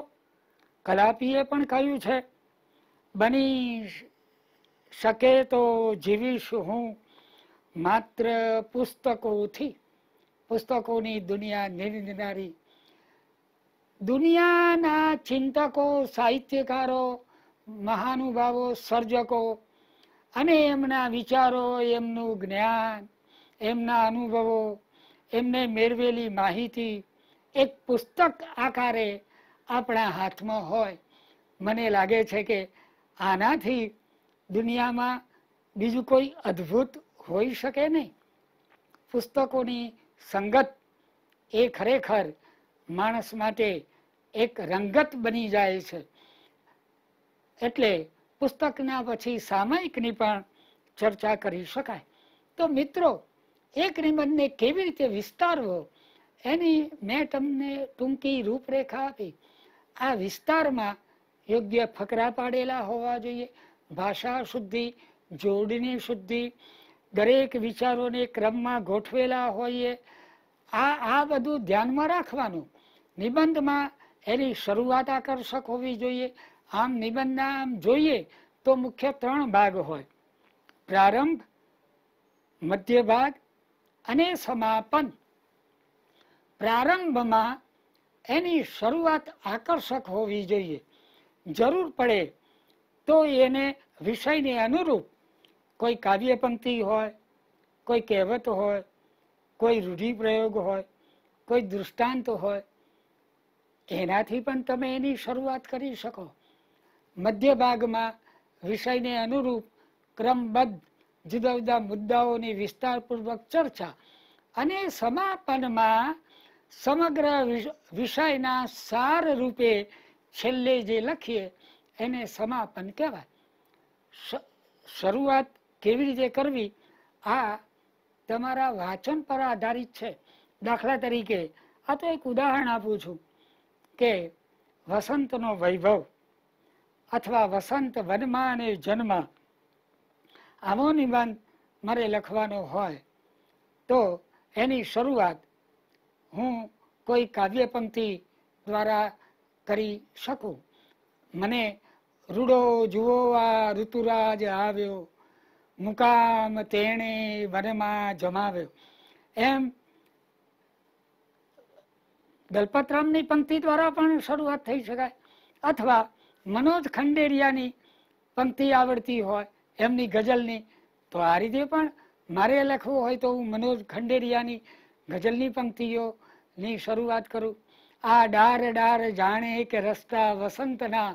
કલાપીએ પણ કહ્યું છે બની શકે તો જીવીશ હું માત્ર પુસ્તકોથી પુસ્તકોની દુનિયા નિર્જનારી દુનિયાના ચિંતકો સાહિત્યકારો મહાનુભાવો સર્જકો અને એમના વિચારો એમનું જ્ઞાન એમના અનુભવો એમને મેળવેલી માહિતી એક પુસ્તક આકારે આપણા હાથમાં હોય મને લાગે છે કે આનાથી દુનિયામાં બીજું કોઈ અદ્ભુત હોઈ શકે નહીં પુસ્તકોની સંગત એ ખરેખર માણસ માટે એક રંગત બની જાય છે એટલે પુસ્તકના પછી સામયિકની પણ ચર્ચા કરી શકાય તો મિત્રો એક નિબંધને કેવી રીતે વિસ્તારવો એની મેં તમને ટૂંકી રૂપરેખા આપી આ વિસ્તારમાં યોગ્ય ફકરા પાડેલા હોવા જોઈએ ભાષા શુદ્ધિ જોડની શુદ્ધિ દરેક વિચારોને ક્રમમાં ગોઠવેલા હોઈએ આ આ બધું ધ્યાનમાં રાખવાનું નિબંધમાં એની શરૂઆત આકર્ષક હોવી જોઈએ આમ નિબંધના આમ જોઈએ તો મુખ્ય ત્રણ ભાગ હોય પ્રારંભ મધ્ય ભાગ અને સમાપન પ્રારંભમાં એની શરૂઆત આકર્ષક હોવી જોઈએ જરૂર પડે તો એને વિષયને અનુરૂપ કોઈ કાવ્યપંક્તિ હોય કોઈ કહેવત હોય કોઈ રૂઢિપ્રયોગ હોય કોઈ દૃષ્ટાંત હોય એનાથી પણ તમે એની શરૂઆત કરી શકો મધ્ય ભાગમાં વિષયને અનુરૂપ ક્રમબદ્ધ જુદા જુદા મુદ્દાઓની વિસ્તારપૂર્વક ચર્ચા અને સમાપનમાં સમગ્ર વિષયના સાર રૂપે છેલ્લે જે લખીએ એને સમાપન કહેવાય શરૂઆત કેવી રીતે કરવી આ તમારા વાંચન પર આધારિત છે દાખલા તરીકે આ તો એક ઉદાહરણ આપું છું કે વસંતનો વૈભવ અથવા વસંત વનમાં અને જન્મ આવો નિબંધ મારે લખવાનો હોય તો એની શરૂઆત હું કોઈ કાવ્ય પંક્તિ દ્વારા કરી શકું મને રૂડો જુઓ આ ઋતુરાજ આવ્યો મુકામ તેણે વનમાં જમાવ્યો એમ દલપતરામની પંક્તિ દ્વારા પણ શરૂઆત થઈ શકાય અથવા મનોજ ખંડેરિયાની પંક્તિ આવડતી હોય એમની ગઝલની તો આ રીતે પણ મારે લખવું હોય તો હું મનોજ ખંડેરિયાની ગઝલની પંક્તિઓની શરૂઆત કરું આ ડાર ડાર જાણે કે રસ્તા વસંતના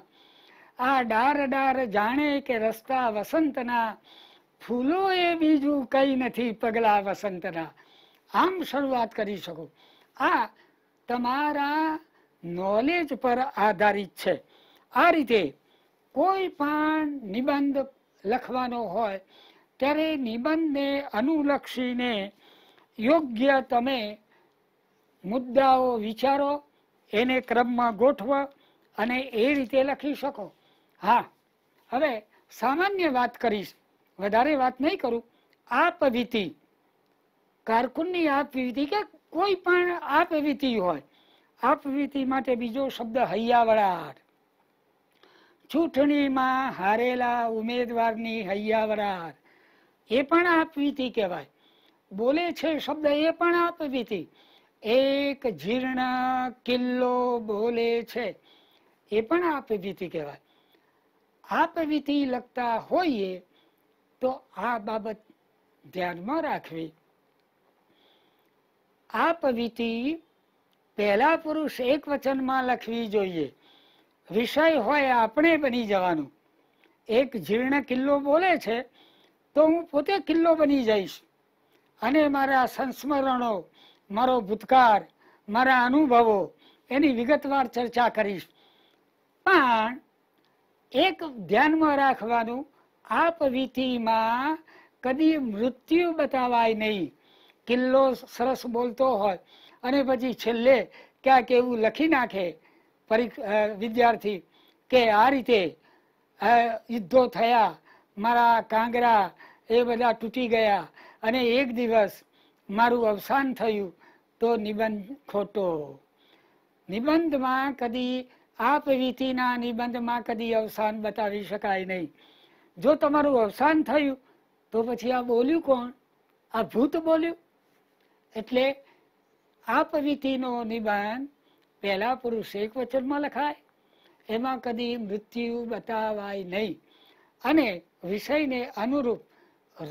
આ ડાર ડાર જાણે કે રસ્તા વસંતના ફૂલો એ બીજું કંઈ નથી પગલા વસંતના આમ શરૂઆત કરી શકું આ તમારા નોલેજ પર આધારિત છે આ રીતે કોઈ પણ નિબંધ લખવાનો હોય ત્યારે નિબંધને અનુલક્ષીને યોગ્ય તમે મુદ્દાઓ વિચારો એને ક્રમમાં ગોઠવો અને એ રીતે લખી શકો હા હવે સામાન્ય વાત કરીશ વધારે વાત નહીં કરું આ પ્રવિધિ કારકુનની આ પ્રવિધિ કે કોઈ પણ આપ હોય આપ માટે બીજો શબ્દ હૈયાવરાટ ચૂંટણીમાં હારેલા ઉમેદવારની હૈયાવરાર એ પણ આપવીતી કહેવાય બોલે છે શબ્દ એ પણ આપવીતી એક જીર્ણ કિલ્લો બોલે છે એ પણ આપવીતી કહેવાય આપવીતી લખતા હોઈએ તો આ બાબત ધ્યાનમાં રાખવી આ પવિતિ પહેલા પુરુષ એક વચનમાં લખવી જોઈએ વિષય હોય આપણે બની જવાનું એક જીર્ણ કિલ્લો બોલે છે તો હું પોતે કિલ્લો બની જઈશ અને મારા સંસ્મરણો મારો ભૂતકાર મારા અનુભવો એની વિગતવાર ચર્ચા કરીશ પણ એક ધ્યાનમાં રાખવાનું આ પવિથીમાં કદી મૃત્યુ બતાવાય નહીં કિલ્લો સરસ બોલતો હોય અને પછી છેલ્લે ક્યાંક એવું લખી નાખે પરી વિદ્યાર્થી કે આ રીતે યુદ્ધો થયા મારા કાંગરા એ બધા તૂટી ગયા અને એક દિવસ મારું અવસાન થયું તો નિબંધ ખોટો નિબંધમાં કદી આપ વીતીના નિબંધમાં કદી અવસાન બતાવી શકાય નહીં જો તમારું અવસાન થયું તો પછી આ બોલ્યું કોણ આ ભૂત બોલ્યું એટલે આ પ્રવિધિનો નિબાન પહેલા પુરુષ એક વચનમાં લખાય એમાં કદી મૃત્યુ બતાવાય નહીં અને વિષયને અનુરૂપ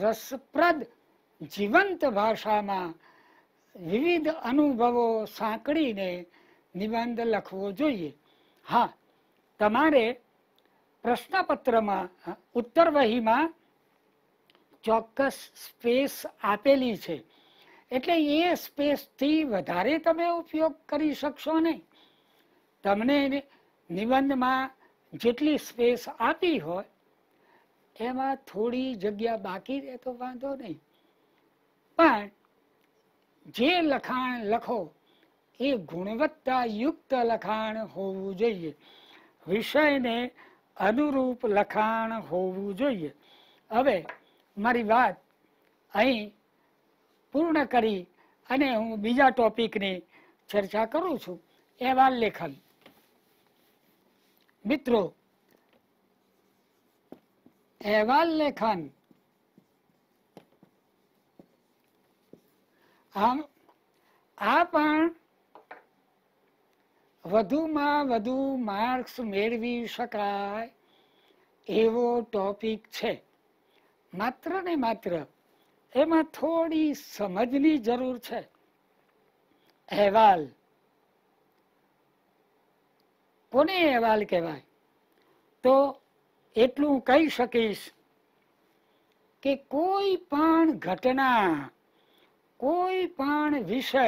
રસપ્રદ જીવંત ભાષામાં વિવિધ અનુભવો સાંકળીને નિબંધ લખવો જોઈએ હા તમારે પ્રશ્નપત્રમાં ઉત્તરવહીમાં ચોક્કસ સ્પેસ આપેલી છે એટલે એ સ્પેસથી વધારે તમે ઉપયોગ કરી શકશો નહીં તમને નિબંધમાં જેટલી સ્પેસ આપી હોય એમાં થોડી જગ્યા બાકી રહે તો વાંધો નહીં પણ જે લખાણ લખો એ ગુણવત્તાયુક્ત લખાણ હોવું જોઈએ વિષયને અનુરૂપ લખાણ હોવું જોઈએ હવે મારી વાત અહીં પૂર્ણ કરી અને હું બીજા ટોપિકની ચર્ચા કરું છું અહેવાલ લેખન મિત્રો અહેવાલ લેખન આમ આ પણ વધુમાં વધુ માર્ક્સ મેળવી શકાય એવો ટોપિક છે માત્ર ને માત્ર એમાં થોડી સમજની જરૂર છે અહેવાલ કોને અહેવાલ કહેવાય તો એટલું કહી શકીશ કે કોઈ પણ ઘટના કોઈ પણ વિષય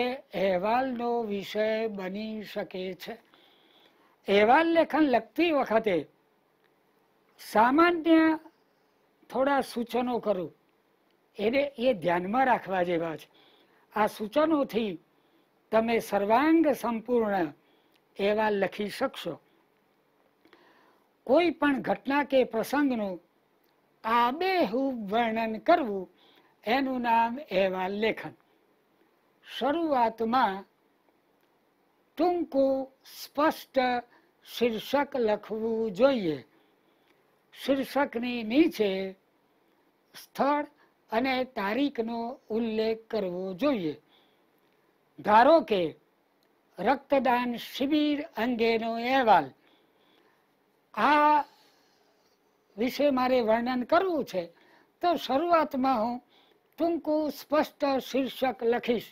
એ અહેવાલનો વિષય બની શકે છે અહેવાલ લેખન લખતી વખતે સામાન્ય થોડા સૂચનો કરું એને એ ધ્યાનમાં રાખવા જેવા છે આ સૂચનોથી તમે સર્વાંગ સંપૂર્ણ એવા લખી શકશો કોઈ પણ ઘટના કે પ્રસંગનું આબેહૂબ વર્ણન કરવું એનું નામ એવા લેખન શરૂઆતમાં ટૂંકું સ્પષ્ટ શીર્ષક લખવું જોઈએ શીર્ષકની નીચે સ્થળ અને તારીખનો ઉલ્લેખ કરવો જોઈએ ધારો કે રક્તદાન શિબિર અંગેનો અહેવાલ આ વિશે મારે વર્ણન કરવું છે તો શરૂઆતમાં હું ટૂંકું સ્પષ્ટ શીર્ષક લખીશ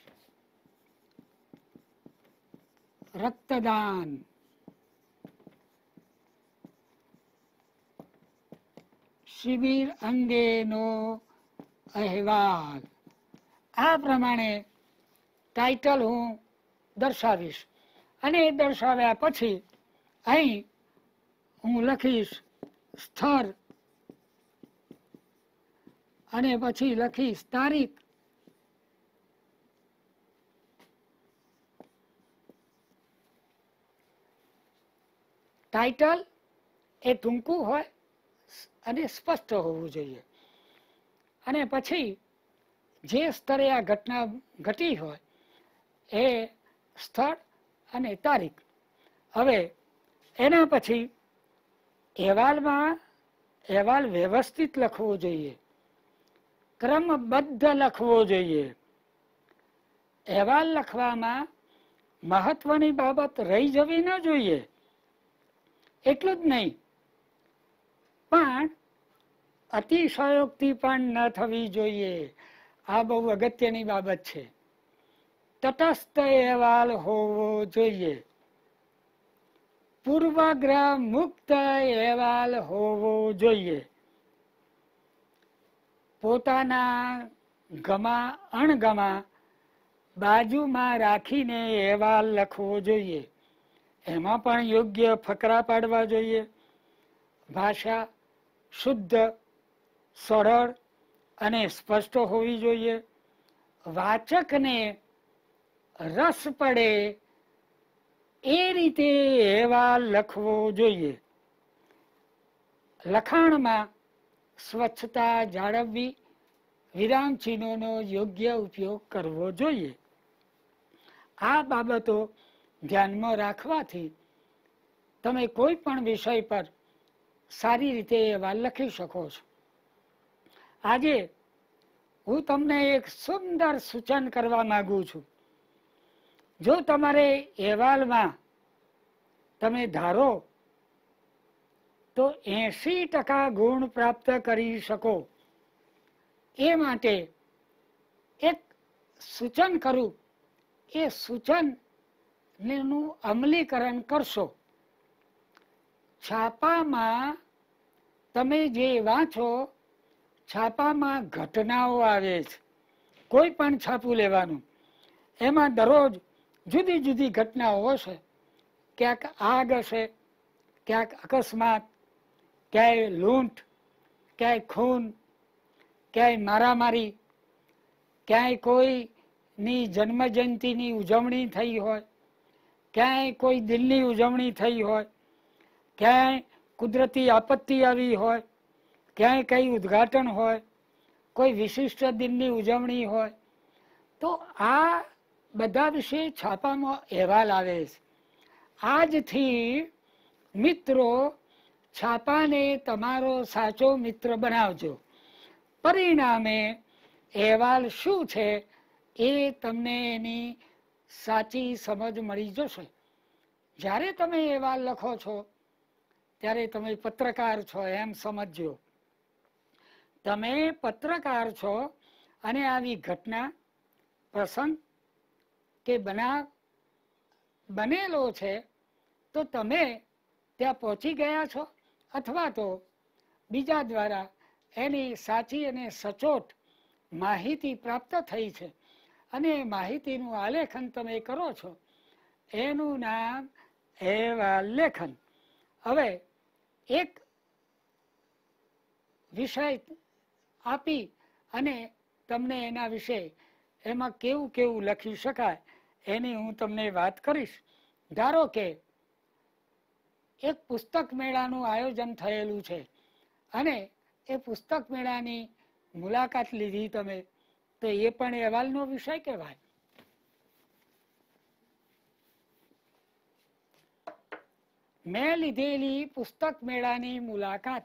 રક્તદાન શિબિર અંગેનો અહેવાલ આ પ્રમાણે ટાઇટલ હું દર્શાવીશ અને એ દર્શાવ્યા પછી અહીં હું લખીશ સ્થળ અને પછી લખીશ તારીખ ટાઇટલ એ ટૂંકું હોય અને સ્પષ્ટ હોવું જોઈએ અને પછી જે સ્તરે આ ઘટના ઘટી હોય એ સ્થળ અને તારીખ હવે એના પછી અહેવાલમાં અહેવાલ વ્યવસ્થિત લખવો જોઈએ ક્રમબદ્ધ લખવો જોઈએ અહેવાલ લખવામાં મહત્વની બાબત રહી જવી ન જોઈએ એટલું જ નહીં પણ અતિશયોક્તિ પણ ન થવી જોઈએ આ બહુ અગત્યની બાબત છે તટસ્થ અહેવાલ હોવો જોઈએ પૂર્વાગ્રહ મુક્ત અહેવાલ હોવો જોઈએ પોતાના ગમા અણગમા બાજુમાં રાખીને અહેવાલ લખવો જોઈએ એમાં પણ યોગ્ય ફકરા પાડવા જોઈએ ભાષા શુદ્ધ સરળ અને સ્પષ્ટ હોવી જોઈએ વાચકને રસ પડે એ રીતે અહેવાલ લખવો જોઈએ લખાણમાં સ્વચ્છતા જાળવવી વિરામ ચિહ્નોનો યોગ્ય ઉપયોગ કરવો જોઈએ આ બાબતો ધ્યાનમાં રાખવાથી તમે કોઈ પણ વિષય પર સારી રીતે અહેવાલ લખી શકો છો આજે હું તમને એક સુંદર સૂચન કરવા માગું છું જો તમારે અહેવાલમાં તમે ધારો તો એંશી ટકા ગુણ પ્રાપ્ત કરી શકો એ માટે એક સૂચન કરું એ સૂચનનું અમલીકરણ કરશો છાપામાં તમે જે વાંચો છાપામાં ઘટનાઓ આવે છે કોઈ પણ છાપું લેવાનું એમાં દરરોજ જુદી જુદી ઘટનાઓ હશે ક્યાંક આગ હશે ક્યાંક અકસ્માત ક્યાંય લૂંટ ક્યાંય ખૂન ક્યાંય મારામારી ક્યાંય કોઈની જન્મજયંતિની ઉજવણી થઈ હોય ક્યાંય કોઈ દિલની ઉજવણી થઈ હોય ક્યાંય કુદરતી આપત્તિ આવી હોય ક્યાંય કંઈ ઉદ્ઘાટન હોય કોઈ વિશિષ્ટ દિનની ઉજવણી હોય તો આ બધા વિશે છાપામાં અહેવાલ આવે છે આજથી મિત્રો છાપાને તમારો સાચો મિત્ર બનાવજો પરિણામે અહેવાલ શું છે એ તમને એની સાચી સમજ મળી જશે જ્યારે તમે અહેવાલ લખો છો ત્યારે તમે પત્રકાર છો એમ સમજજો તમે પત્રકાર છો અને આવી ઘટના પ્રસંગ કે બનાવ બનેલો છે તો તમે ત્યાં પહોંચી ગયા છો અથવા તો બીજા દ્વારા એની સાચી અને સચોટ માહિતી પ્રાપ્ત થઈ છે અને માહિતીનું આલેખન તમે કરો છો એનું નામ અહેવાલ લેખન હવે એક વિષય આપી અને તમને એના વિશે એમાં કેવું કેવું લખી શકાય એની હું તમને વાત કરીશ ધારો કે એક પુસ્તક મેળાનું આયોજન થયેલું છે અને એ પુસ્તક મેળાની મુલાકાત લીધી તમે તો એ પણ અહેવાલનો વિષય કહેવાય મેં લીધેલી પુસ્તક મેળાની મુલાકાત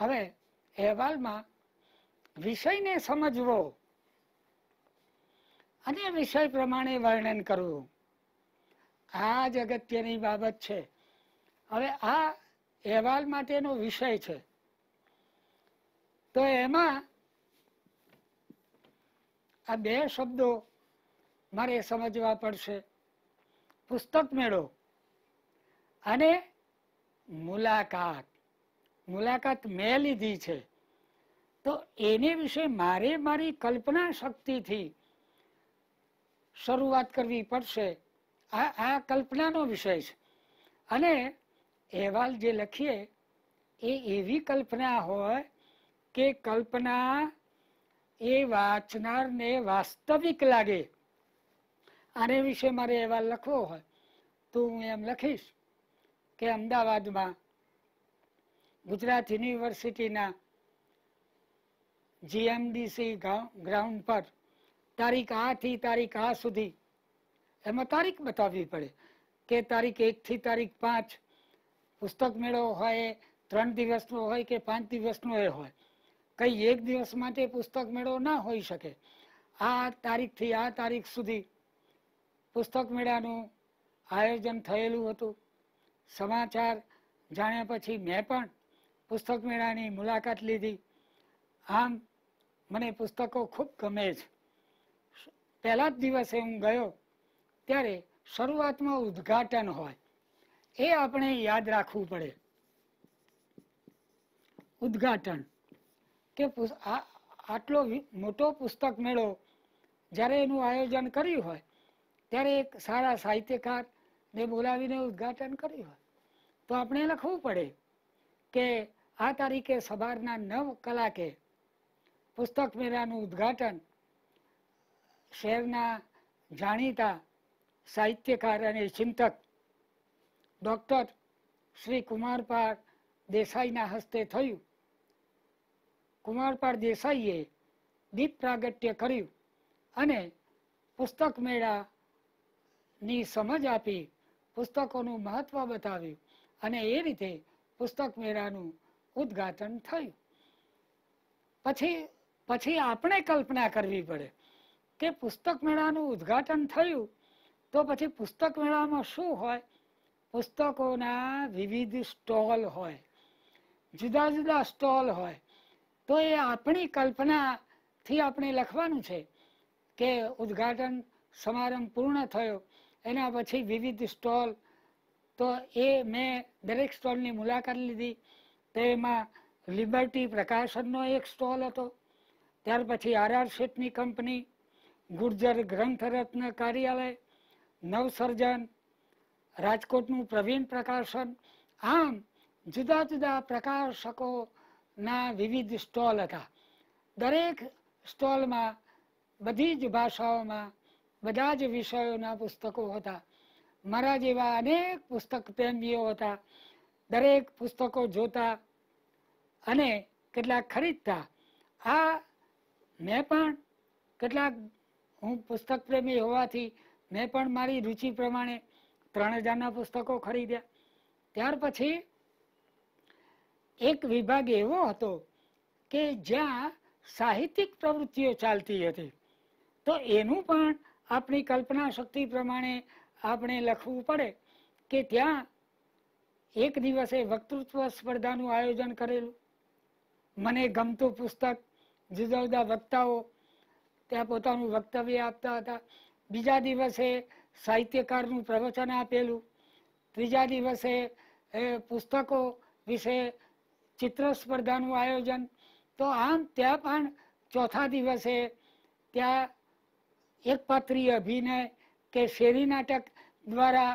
હવે અહેવાલમાં વિષયને સમજવો અને વિષય પ્રમાણે વર્ણન કરવું આ જ અગત્યની બાબત છે હવે આ અહેવાલ માટેનો વિષય છે તો એમાં આ બે શબ્દો મારે સમજવા પડશે પુસ્તક મેળો અને મુલાકાત મુલાકાત મેં લીધી છે તો એને વિશે મારે મારી કલ્પના શક્તિથી શરૂઆત કરવી પડશે આ આ કલ્પનાનો વિષય છે અને અહેવાલ જે લખીએ એ એવી કલ્પના હોય કે કલ્પના એ વાંચનારને વાસ્તવિક લાગે આને વિશે મારે અહેવાલ લખવો હોય તો હું એમ લખીશ કે અમદાવાદમાં ગુજરાત યુનિવર્સિટી ના જીએમડીસી કા ગ્રાઉન્ડ પર તારીખ આ થી તારીખ આ સુધી એમાં તારીખ બતાવવી પડે કે તારીખ 1 થી તારીખ 5 પુસ્તક મેળો હોય 3 દિવસનો હોય કે 5 દિવસનો હોય હોય કઈ એક દિવસ માંથી પુસ્તક મેળો ના થઈ શકે આ તારીખ થી આ તારીખ સુધી પુસ્તક મેળા નું આયોજન થયેલું હતું સમાચાર જાણ્યા પછી મે પણ પુસ્તક મેળાની મુલાકાત લીધી આમ મને પુસ્તકો ખૂબ ગમે છે પહેલા જ દિવસે હું ગયો ત્યારે શરૂઆતમાં ઉદ્ઘાટન હોય એ આપણે યાદ રાખવું પડે ઉદ્ઘાટન કે આટલો મોટો પુસ્તક મેળો જ્યારે એનું આયોજન કર્યું હોય ત્યારે એક સારા સાહિત્યકારને બોલાવીને ઉદ્ઘાટન કર્યું હોય તો આપણે લખવું પડે કે આ તારીખે સવારના નવ કલાકે પુસ્તક મેળાનું ઉદ્ઘાટન શહેરના જાણીતા સાહિત્યકાર અને ચિંતક ડૉક્ટર શ્રી કુમારપાળ દેસાઈના હસ્તે થયું કુમારપાળ દેસાઈએ દીપ પ્રાગટ્ય કર્યું અને પુસ્તક મેળાની સમજ આપી પુસ્તકોનું મહત્ત્વ બતાવ્યું અને એ રીતે પુસ્તક મેળાનું ઉદ્ઘાટન થયું પછી પછી આપણે કલ્પના કરવી પડે કે પુસ્તક મેળાનું ઉદ્ઘાટન થયું તો પછી પુસ્તક મેળામાં શું હોય પુસ્તકોના વિવિધ સ્ટોલ હોય જુદા જુદા સ્ટોલ હોય તો એ આપણી કલ્પનાથી આપણે લખવાનું છે કે ઉદ્ઘાટન સમારંભ પૂર્ણ થયો એના પછી વિવિધ સ્ટોલ તો એ મેં દરેક સ્ટોલની મુલાકાત લીધી એમાં લિબર્ટી પ્રકાશનનો એક સ્ટોલ હતો ત્યાર પછી આરઆર શેઠની કંપની ગુર્જર ગ્રંથરત્ન કાર્યાલય નવસર્જન રાજકોટનું પ્રવીણ પ્રકાશન આમ જુદા જુદા પ્રકાશકોના વિવિધ સ્ટોલ હતા દરેક સ્ટોલમાં બધી જ ભાષાઓમાં બધા જ વિષયોના પુસ્તકો હતા મારા જેવા અનેક પુસ્તક પ્રેમીઓ હતા દરેક પુસ્તકો જોતા અને કેટલાક ખરીદતા આ મેં પણ કેટલાક હું પુસ્તક પ્રેમી હોવાથી મેં પણ મારી રુચિ પ્રમાણે ત્રણ હજારના પુસ્તકો ખરીદ્યા ત્યાર પછી એક વિભાગ એવો હતો કે જ્યાં સાહિત્યિક પ્રવૃત્તિઓ ચાલતી હતી તો એનું પણ આપણી કલ્પના શક્તિ પ્રમાણે આપણે લખવું પડે કે ત્યાં એક દિવસે વક્તૃત્વ સ્પર્ધાનું આયોજન કરેલું મને ગમતું પુસ્તક જુદા જુદા વક્તાઓ ત્યાં પોતાનું વક્તવ્ય આપતા હતા બીજા દિવસે સાહિત્યકારનું પ્રવચન આપેલું ત્રીજા દિવસે પુસ્તકો વિશે ચિત્ર સ્પર્ધાનું આયોજન તો આમ ત્યાં પણ ચોથા દિવસે ત્યાં એકપાત્રીય અભિનય કે શેરી નાટક દ્વારા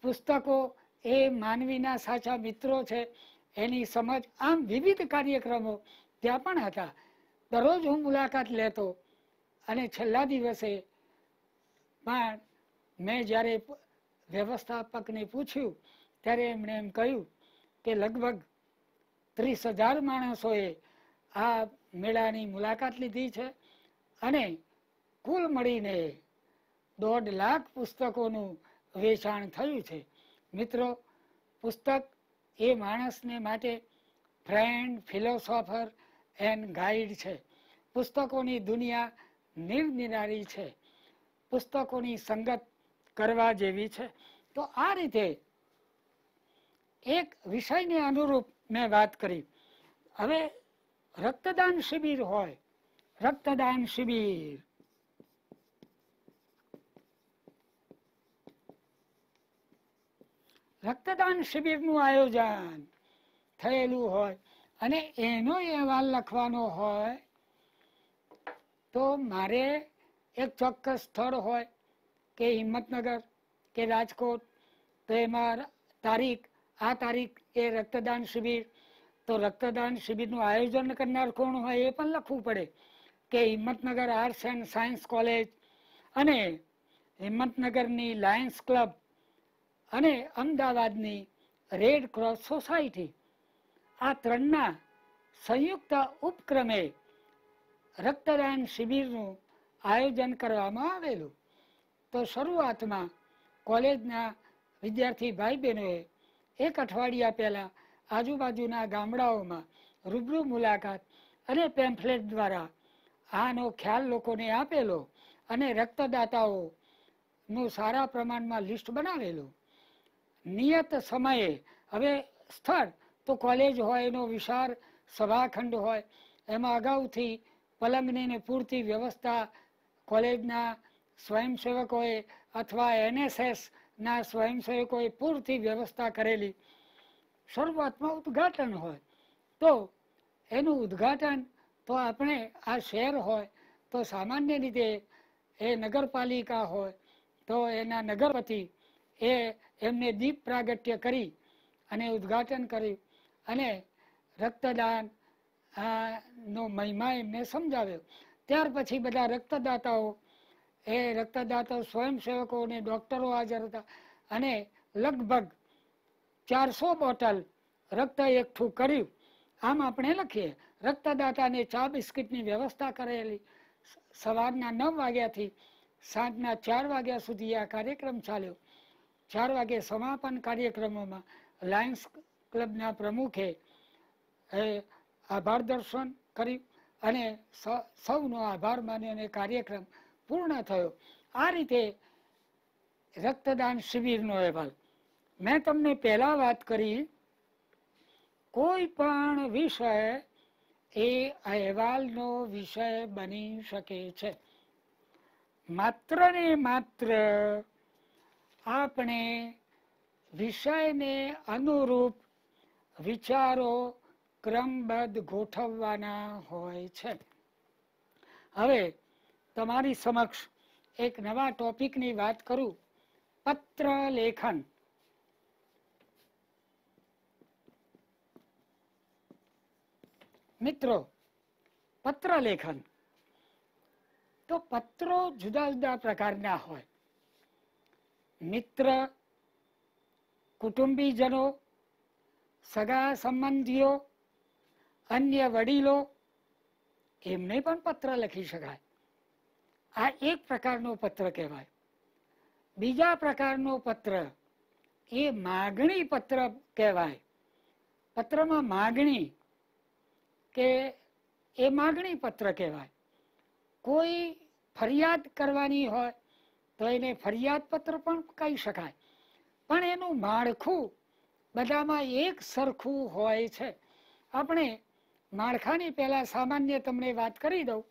પુસ્તકો એ માનવીના સાચા મિત્રો છે એની સમજ આમ વિવિધ કાર્યક્રમો ત્યાં પણ હતા દરરોજ હું મુલાકાત લેતો અને છેલ્લા દિવસે પણ મેં જ્યારે વ્યવસ્થાપકને પૂછ્યું ત્યારે એમણે એમ કહ્યું કે લગભગ ત્રીસ હજાર માણસોએ આ મેળાની મુલાકાત લીધી છે અને કુલ મળીને દોઢ લાખ પુસ્તકોનું વેચાણ થયું છે મિત્રો પુસ્તક એ માણસને માટે ફ્રેન્ડ ફિલોસોફર એન્ડ ગાઈડ છે પુસ્તકોની દુનિયા નિર્નિરારી છે પુસ્તકોની સંગત કરવા જેવી છે તો આ રીતે એક વિષયને અનુરૂપ મેં વાત કરી હવે રક્તદાન શિબિર હોય રક્તદાન શિબિર રક્તદાન શિબિરનું આયોજન થયેલું હોય અને એનો અહેવાલ લખવાનો હોય તો મારે એક ચોક્કસ સ્થળ હોય કે હિંમતનગર કે રાજકોટ તો એમાં તારીખ આ તારીખ એ રક્તદાન શિબિર તો રક્તદાન શિબિરનું આયોજન કરનાર કોણ હોય એ પણ લખવું પડે કે Himmatnagar arts and science college અને હિંમતનગરની લાયન્સ ક્લબ અને અમદાવાદની રેડ ક્રોસ સોસાયટી આ ત્રણના સંયુક્ત ઉપક્રમે રક્તદાન શિબિરનું આયોજન કરવામાં આવેલું તો શરૂઆતમાં કોલેજના વિદ્યાર્થી ભાઈ બહેનોએ એક અઠવાડિયા પહેલાં આજુબાજુના ગામડાઓમાં રૂબરૂ મુલાકાત અને પેમ્ફલેટ દ્વારા આનો ખ્યાલ લોકોને આપેલો અને રક્તદાતાઓનું સારા પ્રમાણમાં લિસ્ટ બનાવેલું નિયત સમયે હવે સ્થળ તો કોલેજ હોય એનો વિશાળ સભાખંડ હોય એમાં અગાઉથી પલંગની પૂરતી વ્યવસ્થા કોલેજના સ્વયંસેવકોએ અથવા એનએસએસના સ્વયંસેવકોએ પૂરતી વ્યવસ્થા કરેલી શરૂઆતમાં ઉદ્ઘાટન હોય તો એનું ઉદ્ઘાટન તો આપણે આ શહેર હોય તો સામાન્ય રીતે એ નગરપાલિકા હોય તો એના નગરપતિ એ એમને દીપ પ્રાગટ્ય કરી અને ઉદ્ઘાટન કર્યું અને રક્તદાન નો મહિમા એમને સમજાવ્યો ત્યાર પછી બધા રક્તદાતાઓ એ રક્તદાતાઓ સ્વયંસેવકો અને ડૉક્ટરો હાજર હતા અને લગભગ ચારસો બોટલ રક્ત એકઠું કર્યું આમ આપણે લખીએ રક્તદાતાને ચા બિસ્કિટની વ્યવસ્થા કરેલી સવારના નવ વાગ્યાથી સાંજના ચાર વાગ્યા સુધી આ કાર્યક્રમ ચાલ્યો ચાર વાગે સમાપન કાર્યક્રમોમાં લાયન્સ ક્લબના પ્રમુખે આભાર દર્શન કરી અને સૌનો આભાર માની અને કાર્યક્રમ પૂર્ણ થયો આ રીતે રક્તદાન શિબિરનો અહેવાલ મેં તમને પહેલાં વાત કરી કોઈ પણ વિષય એ અહેવાલનો વિષય બની શકે છે માત્ર ને માત્ર આપણે વિષયને અનુરૂપ વિચારો ક્રમબદ્ધ ગોઠવવાના હોય છે હવે તમારી સમક્ષ એક નવા ટોપિકની વાત કરું પત્ર લેખન મિત્રો પત્ર લેખન તો પત્રો જુદા જુદા પ્રકારના હોય મિત્ર કુટુંબીજનો સગા સંબંધીઓ અન્ય વડીલો એમને પણ પત્ર લખી શકાય આ એક પ્રકારનો પત્ર કહેવાય બીજા પ્રકારનો પત્ર એ માગણી પત્ર કહેવાય પત્રમાં માગણી કે એ માગણી પત્ર કહેવાય કોઈ ફરિયાદ કરવાની હોય તો એને ફરિયાદ પત્ર પણ કહી શકાય પણ એનું માળખું બધામાં એક સરખું હોય છે આપણે માળખાની પહેલાં સામાન્ય તમને વાત કરી દઉં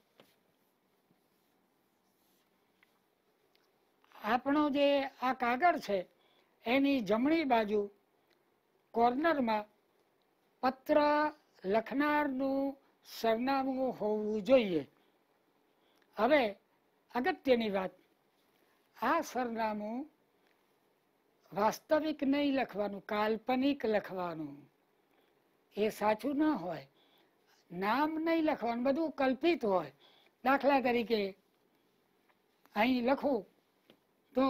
આપણો જે આ કાગળ છે એની જમણી બાજુ કોર્નરમાં પત્ર લખનારનું સરનામું હોવું જોઈએ હવે અગત્યની વાત આ સરનામું વાસ્તવિક નહીં લખવાનું કાલ્પનિક લખવાનું એ સાચું ન હોય નામ નહીં લખવાનું બધું કલ્પિત હોય દાખલા તરીકે અહીં લખું તો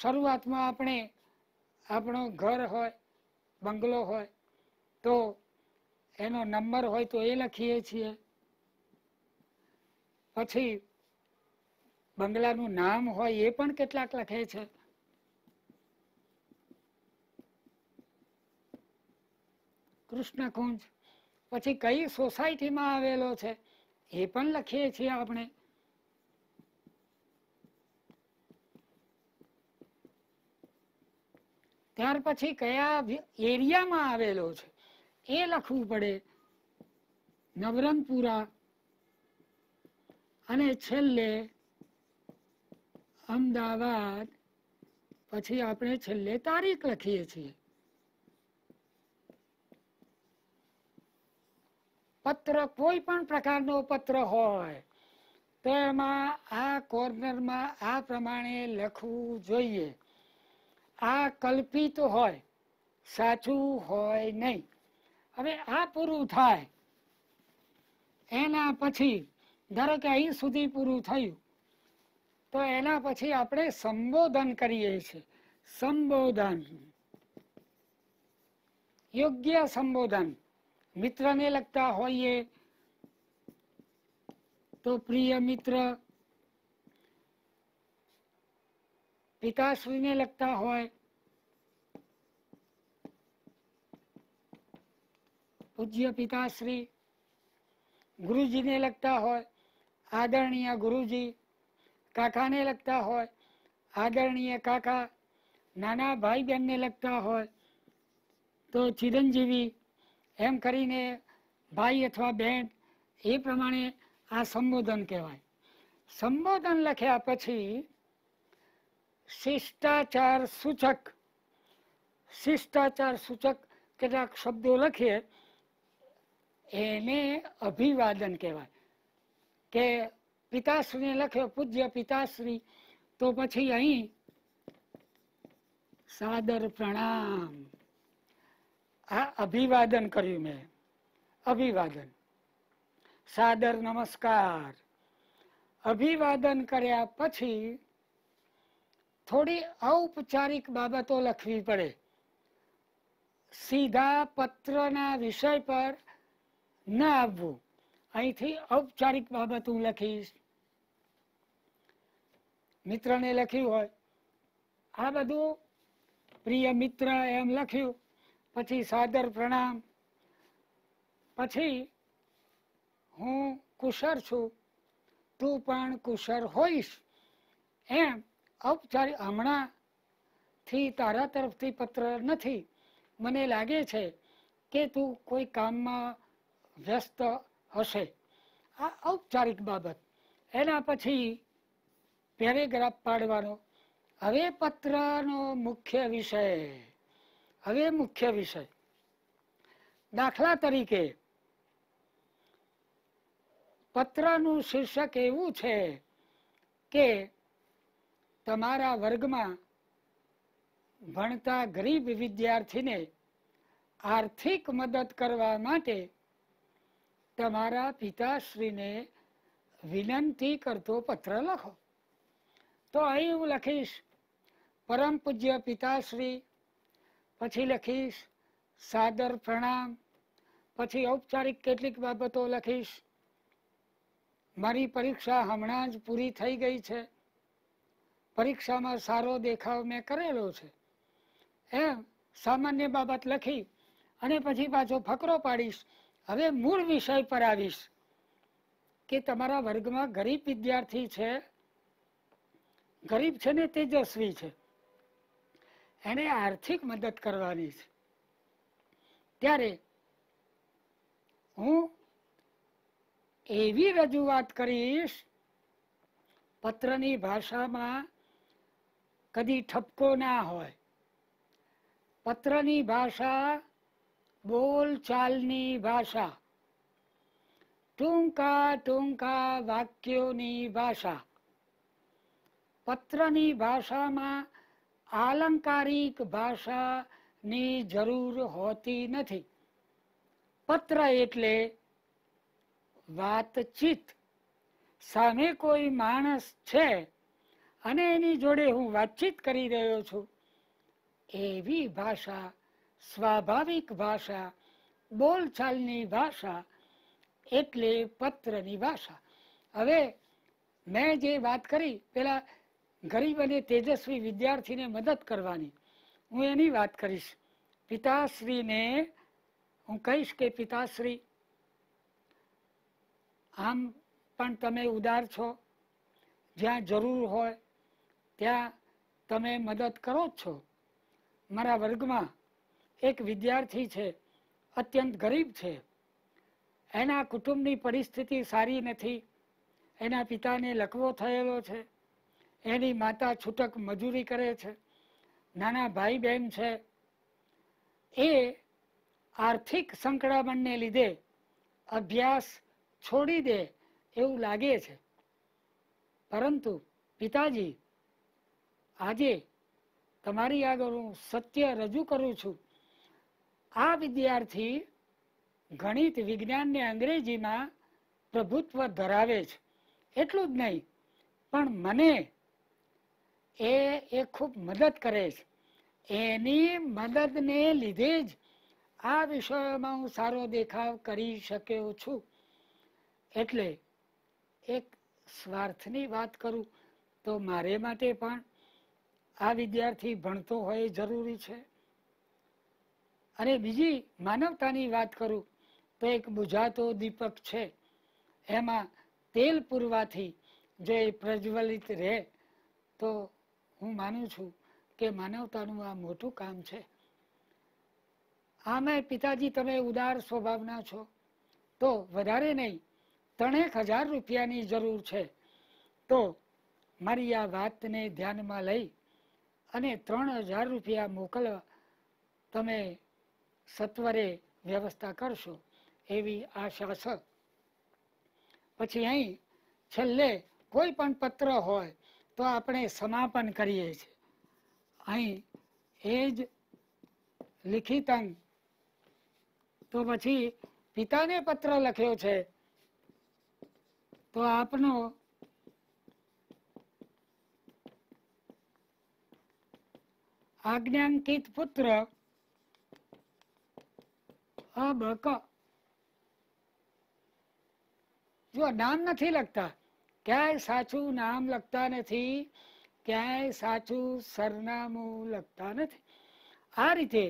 શરૂઆતમાં આપણે આપણો ઘર હોય બંગલો હોય તો એનો નંબર હોય તો એ લખીએ છીએ પછી બંગલાનું નામ હોય એ પણ કેટલાક લખે છે કૃષ્ણકુંજ પછી કઈ સોસાયટીમાં આવેલો છે એ પણ લખીએ છીએ આપણે ત્યાર પછી કયા એરિયામાં આવેલો છે એ લખવું પડે નવરંગપુરા અને છેલ્લે અમદાવાદ પછી આપણે છેલ્લે તારીખ લખીએ છીએ પત્ર કોઈ પણ પ્રકારનો પત્ર હોય તો એમાં આ કોર્નરમાં આ પ્રમાણે લખવું જોઈએ આ કલ્પિત હોય સાચું હોય નહીં હવે આ પૂરું થાય એના પછી ધારો કે અહીં સુધી પૂરું થયું તો એના પછી આપણે સંબોધન કરીએ છીએ સંબોધન યોગ્ય સંબોધન મિત્રને લગતા હોઈએ તો પ્રિય મિત્ર પિતાશ્રીને લગતા હોય પૂજ્ય પિતાશ્રી ગુરુજીને લગતા હોય આદરણીય ગુરુજી કાકાને લગતા હોય આદરણીય કાકા નાના ભાઈ બહેનને લગતા હોય તો ચિરંજીવી એમ કરીને ભાઈ અથવા બહેન એ પ્રમાણે આ સંબોધન કહેવાય સંબોધન લખ્યા પછી શિષ્ટાચાર સૂચક શિષ્ટાચાર સૂચક કેટલાક શબ્દો લખીએ એને અભિવાદન કહેવાય કે पिताश्री ने લખ્યો પujya pitashri તો પછી આઈ સાદર પ્રણામ આ અભિવાદન કર્યું મે અભિવાદન સાદર નમસ્કાર અભિવાદન કર્યા પછી થોડી औपचारिक બાબતો લખવી પડે સીધા પત્રના વિષય પર ના આવું અહીંથી ઔપચારિક બાબત હું લખીશ મિત્રને લખ્યું હોય આ બધું પ્રિય મિત્ર એમ લખ્યું પછી સાદર પ્રણામ પછી હું કુશળ છું તું પણ કુશળ હોઈશ એમ ઔપચારિક હમણાંથી તારા તરફથી પત્ર નથી મને લાગે છે કે તું કોઈ કામમાં વ્યસ્ત હશે આ ઔપચારિક બાબત એના પછી પેરેગ્રાફ પાડવાનો હવે પત્રનો મુખ્ય વિષય હવે મુખ્ય વિષય દાખલા તરીકે પત્રનું શીર્ષક એવું છે કે તમારા વર્ગમાં ભણતા ગરીબ વિદ્યાર્થીને આર્થિક મદદ કરવા માટે તમારા પિતાશ્રીને વિનંતી કરતો પત્ર લખો તો અહીં હું લખીશ પરમ પૂજ્ય પિતાશ્રી પછી લખીશ સાદર પ્રણામ પછી ઔપચારિક કેટલીક બાબતો લખીશ મારી પરીક્ષા હમણાં જ પૂરી થઈ ગઈ છે પરીક્ષામાં સારો દેખાવ મેં કરેલો છે એમ સામાન્ય બાબત લખી અને પછી પાછો ફકરો પાડીશ હવે મૂળ વિષય પર આવીશ કે તમારા વર્ગમાં ગરીબ વિદ્યાર્થી છે ગરીબ છે ને તેજસ્વી છે એને આર્થિક મદદ કરવાની છે ત્યારે હું એવી રજૂઆત કરીશ પત્રની ભાષામાં કદી ઠપકો ના હોય પત્રની ભાષા બોલચાલની ભાષા ટૂંકા ટૂંકા વાક્યોની ભાષા પત્રની ભાષામાં આલંકારિક ભાષાની જરૂર હોતી નથી પત્ર એટલે વાતચીત સામે કોઈ માણસ છે અને એની જોડે હું વાતચીત કરી રહ્યો છું એવી ભાષા સ્વાભાવિક ભાષા બોલચાલની ભાષા એટલે પત્રની ભાષા હવે મેં જે વાત કરી પેલા ગરીબ અને તેજસ્વી વિદ્યાર્થીને મદદ કરવાની હું એની વાત કરીશ પિતાશ્રીને હું કહીશ કે પિતાશ્રી આમ પણ તમે ઉદાર છો જ્યાં જરૂર હોય ત્યાં તમે મદદ કરો જ છો મારા વર્ગમાં એક વિદ્યાર્થી છે અત્યંત ગરીબ છે એના કુટુંબની પરિસ્થિતિ સારી નથી એના પિતાને લકવો થયેલો છે એની માતા છૂટક મજૂરી કરે છે નાના ભાઈ બહેન છે એ આર્થિક સંકળામણને લીધે અભ્યાસ છોડી દે એવું લાગે છે પરંતુ પિતાજી આજે તમારી આગળ હું સત્ય રજૂ કરું છું આ વિદ્યાર્થી ગણિત વિજ્ઞાનને અંગ્રેજીમાં પ્રભુત્વ ધરાવે છે એટલું જ નહીં પણ મને એ એ ખૂબ મદદ કરે છે એની મદદને લીધે જ આ વિષયોમાં હું સારો દેખાવ કરી શક્યો છું એટલે એક સ્વાર્થની વાત કરું તો મારે માટે પણ આ વિદ્યાર્થી ભણતો હોય જરૂરી છે અને બીજી માનવતાની વાત કરું તો એક બુજાતો દીપક છે એમાં તેલ પૂરવાથી જો એ પ્રજ્વલિત રહે તો હું માનું છું કે માનવતાનું આ મોટું કામ છે આમે પિતાજી તમે ઉદાર સ્વભાવના છો તો વધારે નહીં ત્રણેક હજાર રૂપિયાની જરૂર છે તો મારી આ વાતને ધ્યાનમાં લઈ અને ત્રણ હજાર રૂપિયા મોકલવા તમે સત્વરે વ્યવસ્થા કરશો એવી આશા છે પછી અહીં છેલ્લે કોઈ પણ પત્ર હોય તો આપણે સમાપન કરીએ છીએ અહીં એ જ લિખિતંગ તો પછી પિતાને પત્ર લખ્યો છે તો આપનો આજ્ઞાંકિત પુત્ર હા બળકો જો નામ નથી લખતા ક્યાંય સાચું નામ લખતા નથી ક્યાંય સાચું સરનામું લખતા નથી આ રીતે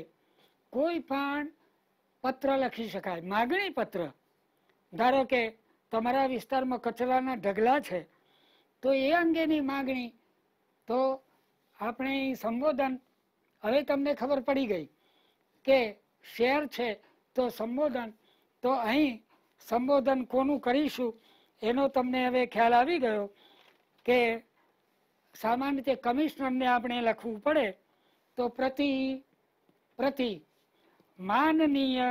કોઈ પણ પત્ર લખી શકાય માગણી પત્ર ધારો કે તમારા વિસ્તારમાં કચરાના ઢગલા છે તો એ અંગેની માગણી તો આપણે સંબોધન હવે તમને ખબર પડી ગઈ કે શહેર છે તો સંબોધન તો અહીં સંબોધન કોનું કરીશું એનો તમને હવે ખ્યાલ આવી ગયો કે સામાન્ય રીતે કમિશનરને આપણે લખવું પડે તો પ્રતિ પ્રતિ માનનીય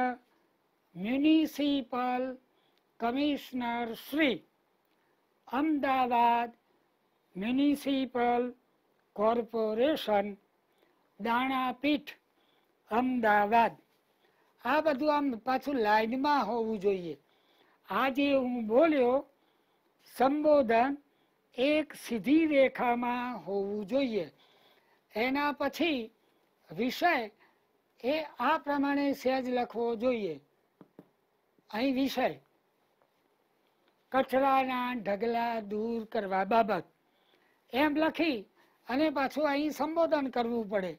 municipal commissioner Shri Ahmedabad municipal corporation Danapith Ahmedabad આ બધું આમ પાછું લાઈનમાં હોવું જોઈએ આજે હું બોલ્યો સંબોધન એક સીધી રેખામાં હોવું જોઈએ એના પછી વિષય એ આ પ્રમાણે સહેજ લખવો જોઈએ અહીં વિષય કચરાના ઢગલા દૂર કરવા બાબત એમ લખી અને પાછું અહીં સંબોધન કરવું પડે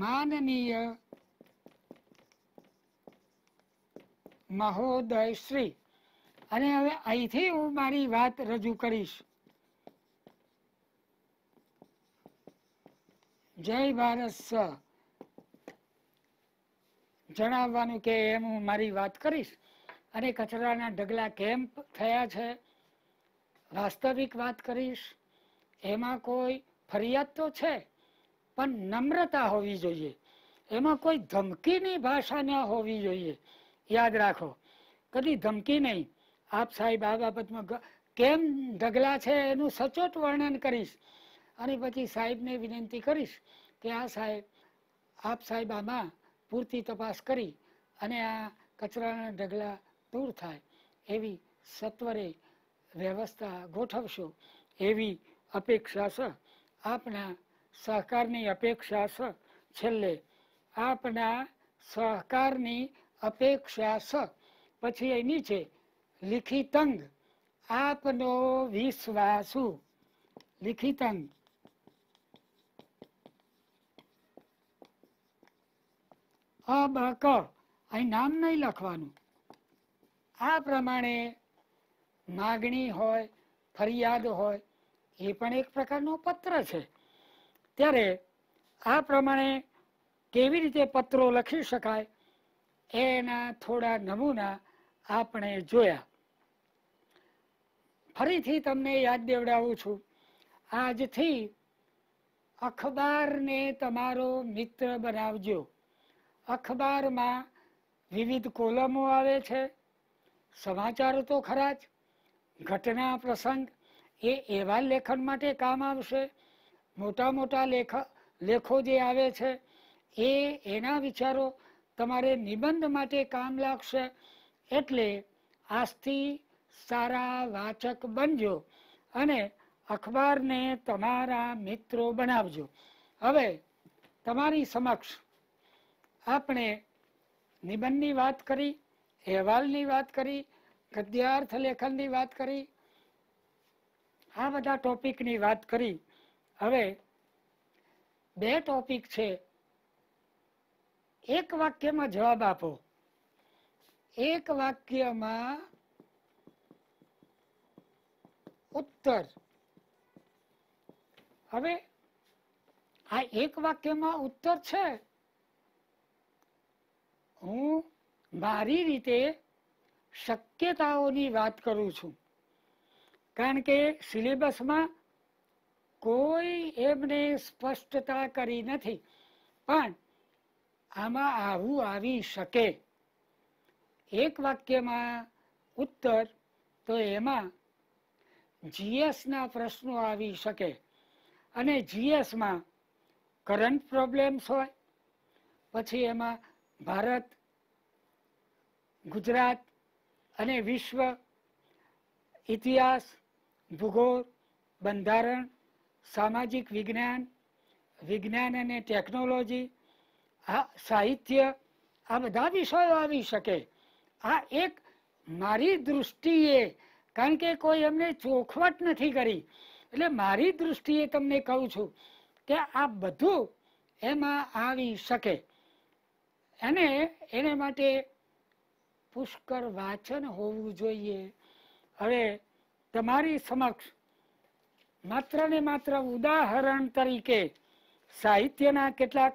માનનીય મહોદય શ્રી અને હવે અહીંથી હું મારી વાત રજૂ કરીશ જય ભારત સ જણાવવાનું કે એમ હું મારી વાત કરીશ અને કચરાના ઢગલા કેમ્પ થયા છે વાસ્તવિક વાત કરીશ એમાં કોઈ ફરિયાદ તો છે પણ નમ્રતા હોવી જોઈએ એમાં કોઈ ધમકીની ભાષા ન હોવી જોઈએ યાદ રાખો કદી ધમકી નહીં આપ સાહેબ આ બાબતમાં કેમ ઢગલા છે એનું સચોટ વર્ણન કરીશ અને પછી સાહેબને વિનંતી કરીશ કે આ સાહેબ આપ સાહેબામાં પૂરતી તપાસ કરી અને આ કચરાના ઢગલા દૂર થાય એવી સત્વરે વ્યવસ્થા ગોઠવશો એવી અપેક્ષા છે આપના સહકારની અપેક્ષા છેલ્લે આપના સહકારની અપેક્ષા સ પછી એ નીચે લિખિતંગ આપનો વિશ્વાસુ લિખિતંગ ક અહીં નામ નહીં લખવાનું આ પ્રમાણે માગણી હોય ફરિયાદ હોય એ પણ એક પ્રકારનો પત્ર છે ત્યારે આ પ્રમાણે કેવી રીતે પત્રો લખી શકાય એના થોડા નમૂના આપણે જોયા ફરીથી તમને યાદ દેવડાવું છું આજથી અખબારને તમારો મિત્ર બનાવજો અખબારમાં વિવિધ કોલમો આવે છે સમાચાર તો ખરા જ ઘટના પ્રસંગ એ એવા લેખન માટે કામ આવશે મોટા મોટા લેખ લેખો જે આવે છે એ એના વિચારો તમારે નિબંધ માટે કામ લાગશે એટલે આજથી સારા વાચક બનજો અને અખબારને તમારા મિત્રો બનાવજો હવે તમારી સમક્ષ આપણે નિબંધની વાત કરી અહેવાલની વાત કરી ગદ્યાર્થ લેખનની વાત કરી આ બધા ટોપિકની વાત કરી હવે બે ટોપિક છે એક વાક્યમાં જવાબ આપો એક વાક્યમાં ઉત્તર હવે આ એક વાક્યમાં ઉત્તર છે હું મારી રીતે શક્યતાઓની વાત કરું છું કારણ કે સિલેબસમાં કોઈ એમને સ્પષ્ટતા કરી નથી પણ આમાં આવું આવી શકે એક વાક્યમાં ઉત્તર તો એમાં જીએસના પ્રશ્નો આવી શકે અને જીએસમાં કરંટ પ્રોબ્લેમ્સ હોય પછી એમાં ભારત ગુજરાત અને વિશ્વ ઇતિહાસ ભૂગોળ બંધારણ સામાજિક વિજ્ઞાન વિજ્ઞાન અને ટેકનોલોજી આ સાહિત્ય આ બધા વિષયો આવી શકે આ એક મારી દૃષ્ટિએ કારણ કે કોઈ એમને ચોખવટ નથી કરી એટલે મારી દૃષ્ટિએ તમને કહું છું કે આ બધું એમાં આવી શકે અને એને માટે પુષ્કળ વાંચન હોવું જોઈએ હવે તમારી સમક્ષ માત્ર ને માત્ર ઉદાહરણ તરીકે સાહિત્યના કેટલાક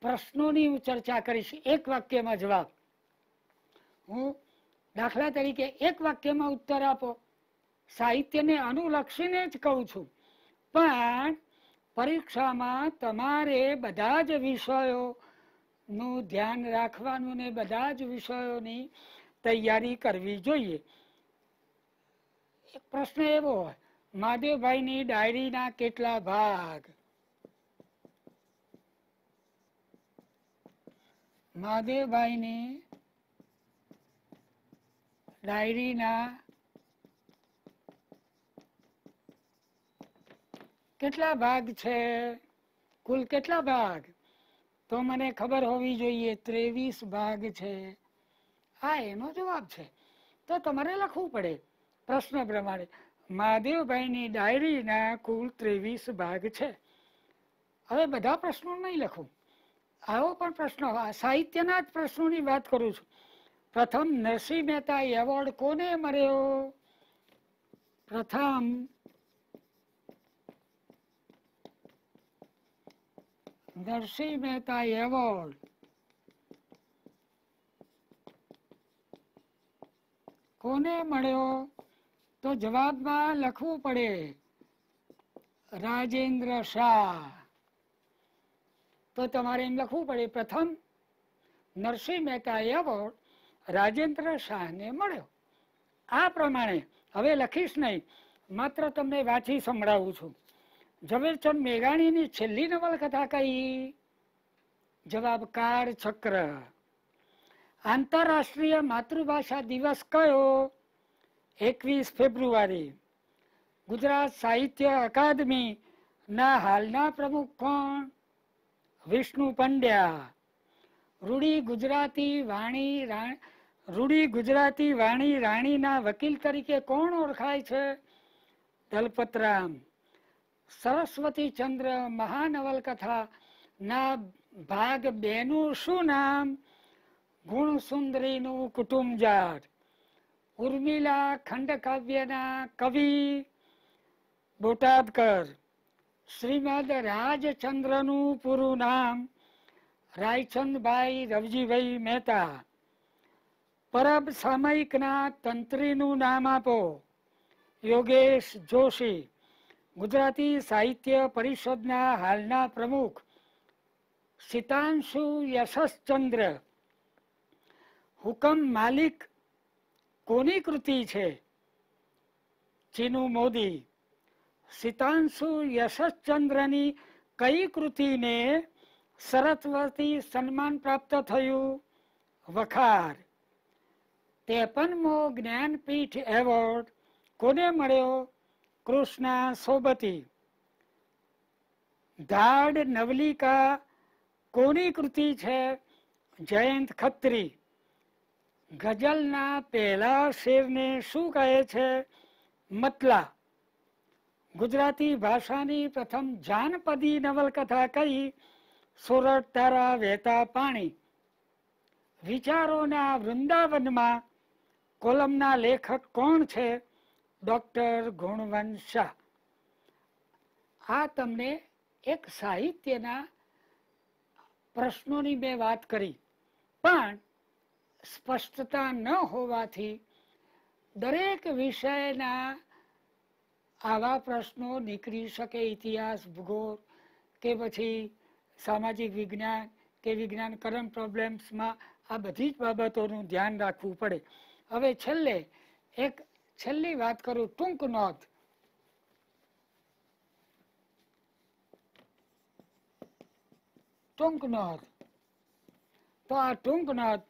પ્રશ્નોની હું ચર્ચા કરીશ એક વાક્યમાં જવાબ હું દાખલા તરીકે એક વાક્યમાં ઉત્તર આપો સાહિત્યને અનુલક્ષીને જ કહું છું પણ પરીક્ષામાં તમારે બધા જ વિષયોનું ધ્યાન રાખવાનું ને બધા જ વિષયોની તૈયારી કરવી જોઈએ એક પ્રશ્ન એવો હોય મહાદેવભાઈની ડાયરીના કેટલા ભાગ મહાદેવભાઈની ડાયરીના કેટલા ભાગ છે કુલ કેટલા ભાગ તો મને ખબર હોવી જોઈએ ત્રેવીસ ભાગ છે હા એનો જવાબ છે તો તમારે લખવું પડે પ્રશ્ન પ્રમાણે મહાદેવભાઈની ડાયરીના કુલ ત્રેવીસ ભાગ છે હવે બધા પ્રશ્નો નહીં લખું આવો પણ પ્રશ્ન સાહિત્યના જ પ્રશ્નોની વાત કરું છું પ્રથમ નરસિંહ મહેતા એવોર્ડ કોને મળ્યો પ્રથમ નરસિંહ મહેતા એવોર્ડ કોને મળ્યો તો જવાબમાં લખવું પડે રાજેન્દ્ર શાહ તો તમારે એમ લખવું પડે પ્રથમ નરસિંહ મહેતા એવોર્ડ રાજેન્દ્ર શાહને મળ્યો આ પ્રમાણે હવે લખીશ નહીં માત્ર તમને વાંચી સંભળાવું છું ઝવેરચંદ મેઘાણીની છેલ્લી નવલકથા કઈ જવાબ કાર ચક્ર આંતરરાષ્ટ્રીય માતૃભાષા દિવસ કયો એકવીસ ફેબ્રુઆરી ગુજરાત સાહિત્ય અકાદમીના હાલના પ્રમુખ કોણ વિષ્ણુ પંડ્યા રૂડી ગુજરાતી વાણી રૂડી ગુજરાતી વાણી રાણીના વકીલ તરીકે કોણ ઓળખાય છે દલપતરામ સરસ્વતી ચંદ્ર મહાનવલકથા ના ભાગ બેનું શું નામ ગુણસુંદરીનું કુટુંબ જાટ ઉર્મિલા ખંડકાવ્યના કવિ બોટાદકર શ્રીમદ રાજચંદ્રનું પૂરું નામ રાયચંદભાઈ રવજીભાઈ મહેતા પરબ સામયિકના તંત્રીનું નામ આપો યોગેશ જોશી ગુજરાતી સાહિત્ય પરિષદના હાલના પ્રમુખ સીતાંશુ યશસચંદ્ર હુકમ માલિક કોની કૃતિ છે ચીનુ મોદી સીતાંશુ યશચંદ્રની કઈ કૃતિને સરસ્વતી સન્માન પ્રાપ્ત થયું વખાર તેપનમો જ્ઞાનપીઠ એવોર્ડ કોને મળ્યો કૃષ્ણા સોબતી ધાડ નવલિકા કોની કૃતિ છે જયંત ખત્રી ગઝલના પહેલા શેરને શું કહે છે મતલા ગુજરાતી ભાષાની પ્રથમ જાનપદી નવલકથા કહી સુરત તારા વહેતા પાણી વિચારોના વૃંદાવનમાં કોલમના લેખક કોણ છે ડૉક્ટર ગુણવંત શાહ આ તમને એક સાહિત્યના પ્રશ્નોની મેં વાત કરી પણ સ્પષ્ટતા ન હોવાથી દરેક વિષયના આવા પ્રશ્નો નીકળી શકે ઇતિહાસ ભૂગોળ કે પછી સામાજિક વિજ્ઞાન કે વિજ્ઞાન કરંટ પ્રોબ્લેમ્સમાં આ બધી જ બાબતોનું ધ્યાન રાખવું પડે હવે છેલ્લે એક છેલ્લી વાત કરું ટૂંક નોંધ ટૂંક નોંધ તો આ ટૂંક નોંધ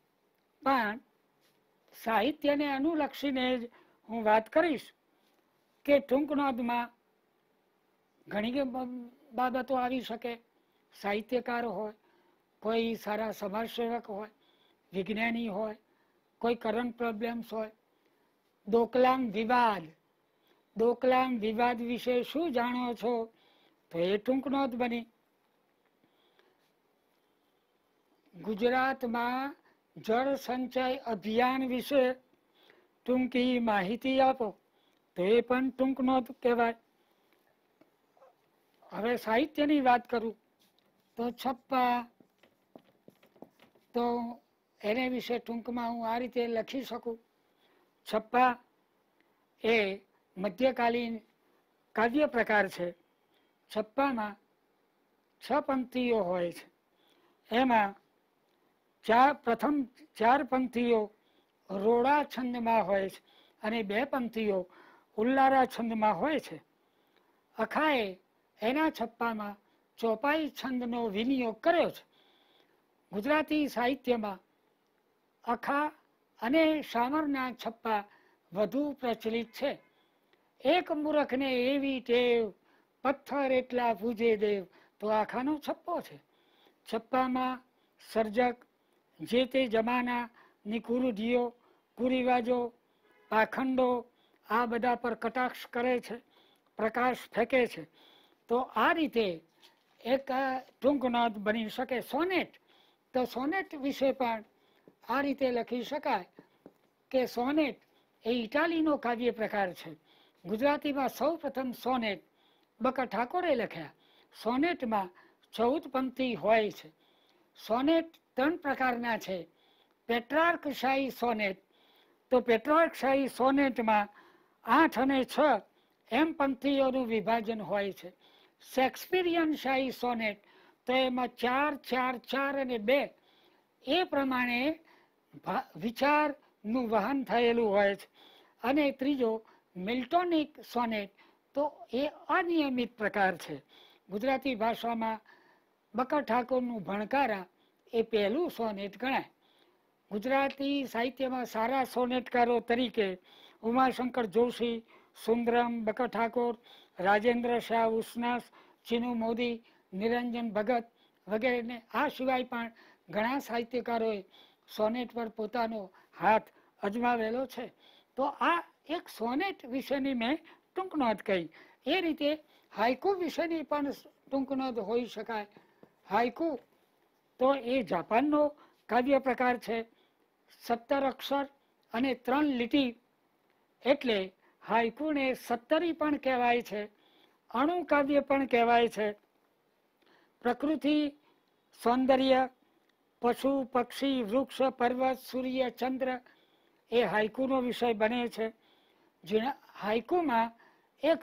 પણ સાહિત્યને અનુલક્ષીને જ હું વાત કરીશ કે ટૂંક નોંધમાં ઘણી બાબતો આવી શકે સાહિત્યકાર હોય કોઈ સારા સમાજસેવક હોય વિજ્ઞાની હોય કોઈ કરંટ પ્રોબ્લેમ્સ હોય ડોકલામ વિવાદ ડોકલામ વિવાદ વિશે શું જાણો છો તો એ ટૂંક નોંધ બની ગુજરાતમાં જળ સંચય અભિયાન વિશે ટૂંકી માહિતી આપો તો એ પણ ટૂંક નોંધ કહેવાય હવે સાહિત્યની વાત કરું તો છપ્પા તો એને વિશે ટૂંકમાં હું આ રીતે લખી શકું છપ્પા એ મધ્યકાલીન કાવ્ય પ્રકાર છે છપ્પામાં છ પંક્તિઓ હોય છે એમાં ચાર પ્રથમ ચાર પંક્તિઓ રોડા છંદમાં હોય છે અને બે પંક્તિઓ ઉલ્લારા છંદમાં હોય છે અખાએ એના છપ્પામાં ચોપાઈ છંદનો વિનિયોગ કર્યો છે ગુજરાતી સાહિત્યમાં અખા અને સામરના છપ્પા વધુ પ્રચલિત છે એક મૂરખને એવી ટેવ પથ્થર એટલા પૂજે દેવ તો આખાનો છપ્પો છે છપ્પામાં સર્જક જે તે જમાનાની કુરુધિઓ કુરિવાજો પાખંડો આ બધા પર કટાક્ષ કરે છે પ્રકાશ ફેંકે છે તો આ રીતે એક ટૂંકનોંધ બની શકે સોનેટ તો સોનેટ વિશે પણ આ રીતે લખી શકાય કે સોનેટ એ ઇટાલીનો કાવ્ય પ્રકાર છે ગુજરાતીમાં સૌ પ્રથમ સોનેટ બકા ઠાકોરે લખ્યા સોનેટમાં ચૌદ પંક્તિ હોય છે સોનેટ ત્રણ પ્રકારના છે પેટ્રાર્ક શાહી સોનેટ તો પેટ્રાર્ક પેટ્રાર્કશાહી સોનેટમાં આઠ અને છ એમ પંક્તિઓનું વિભાજન હોય છે શેક્સપિરિયન શાહી સોનેટ તો એમાં ચાર ચાર ચાર અને બે એ પ્રમાણે વિચારનું વહન થયેલું હોય છે અને ત્રીજો મિલ્ટોનિક સોનેટ તો એ અનિયમિત પ્રકાર છે ગુજરાતી ભાષામાં બકર ઠાકોરનું ભણકારા એ પહેલું સોનેટ ગણાય ગુજરાતી સાહિત્યમાં સારા સોનેટકારો તરીકે ઉમાશંકર જોશી સુંદરમ બકા ઠાકોર રાજેન્દ્ર શાહ ઉસ્નાસ ચિનુ મોદી નિરંજન ભગત વગેરેને આ સિવાય પણ ઘણા સાહિત્યકારોએ સોનેટ પર પોતાનો હાથ અજમાવેલો છે તો આ એક સોનેટ વિશેની મેં ટૂંક નોંધ કહી એ રીતે હાઇકુ વિશેની પણ ટૂંક નોંધ હોઈ શકાય હાઇકુ તો એ જાપાનનો કાવ્ય પ્રકાર છે સત્તર અક્ષર અને ત્રણ લીટી એટલે હાઈકુને સત્તરી પણ કહેવાય છે અણુ કાવ્ય પણ કહેવાય છે પ્રકૃતિ સૌંદર્ય પશુ પક્ષી વૃક્ષ પર્વત સૂર્ય ચંદ્ર એ હાઈકુનો વિષય બને છે જેના હાઈકુમાં એક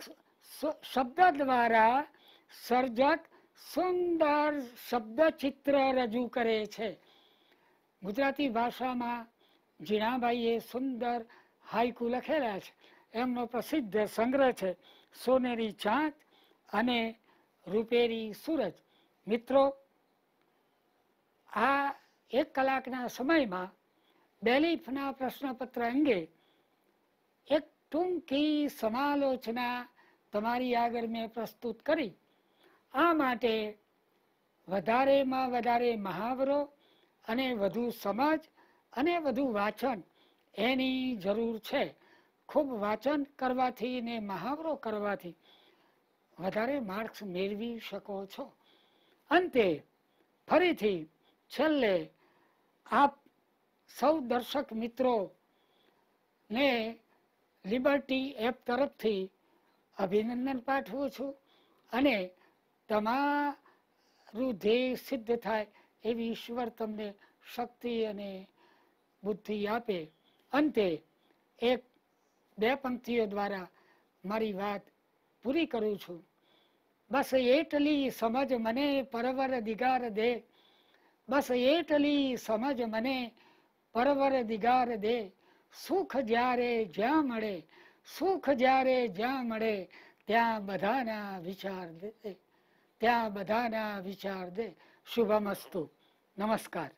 શબ્દ દ્વારા સર્જક સુંદર શબ્દચિત્ર રજૂ કરે છે ગુજરાતી ભાષામાં ઝીણાભાઈએ સુંદર હાઈકુ લખેલા છે એમનો પ્રસિદ્ધ સંગ્રહ છે સોનેરી ચાંદ અને રૂપેરી સૂરજ મિત્રો આ એક કલાકના સમયમાં બેલીફના પ્રશ્નપત્ર અંગે એક ટૂંકી સમાલોચના તમારી આગળ મેં પ્રસ્તુત કરી આ માટે વધારેમાં વધારે મહાવરો અને વધુ સમજ અને વધુ વાંચન એની જરૂર છે ખૂબ વાંચન કરવાથી ને મહાવરો કરવાથી વધારે માર્ક્સ મેળવી શકો છો અંતે ફરીથી છેલ્લે આપ સૌ દર્શક મિત્રો ને લિબર્ટી એપ તરફથી અભિનંદન પાઠવું છું અને તમારું ધ્યેય સિદ્ધ થાય એવી ઈશ્વર તમને શક્તિ અને બુદ્ધિ આપે અંતે એક બે પંક્તિઓ દ્વારા મારી વાત પૂરી કરું છું બસ એટલી સમજ મને પરવર દિગાર દે બસ એટલી સમજ મને પરવર દિગાર દે સુખ જ્યારે જ્યાં મળે સુખ જ્યારે જ્યાં મળે ત્યાં બધાના વિચાર દે ત્યાં બધાના વિચાર દે શુભમસ્તુ નમસ્કાર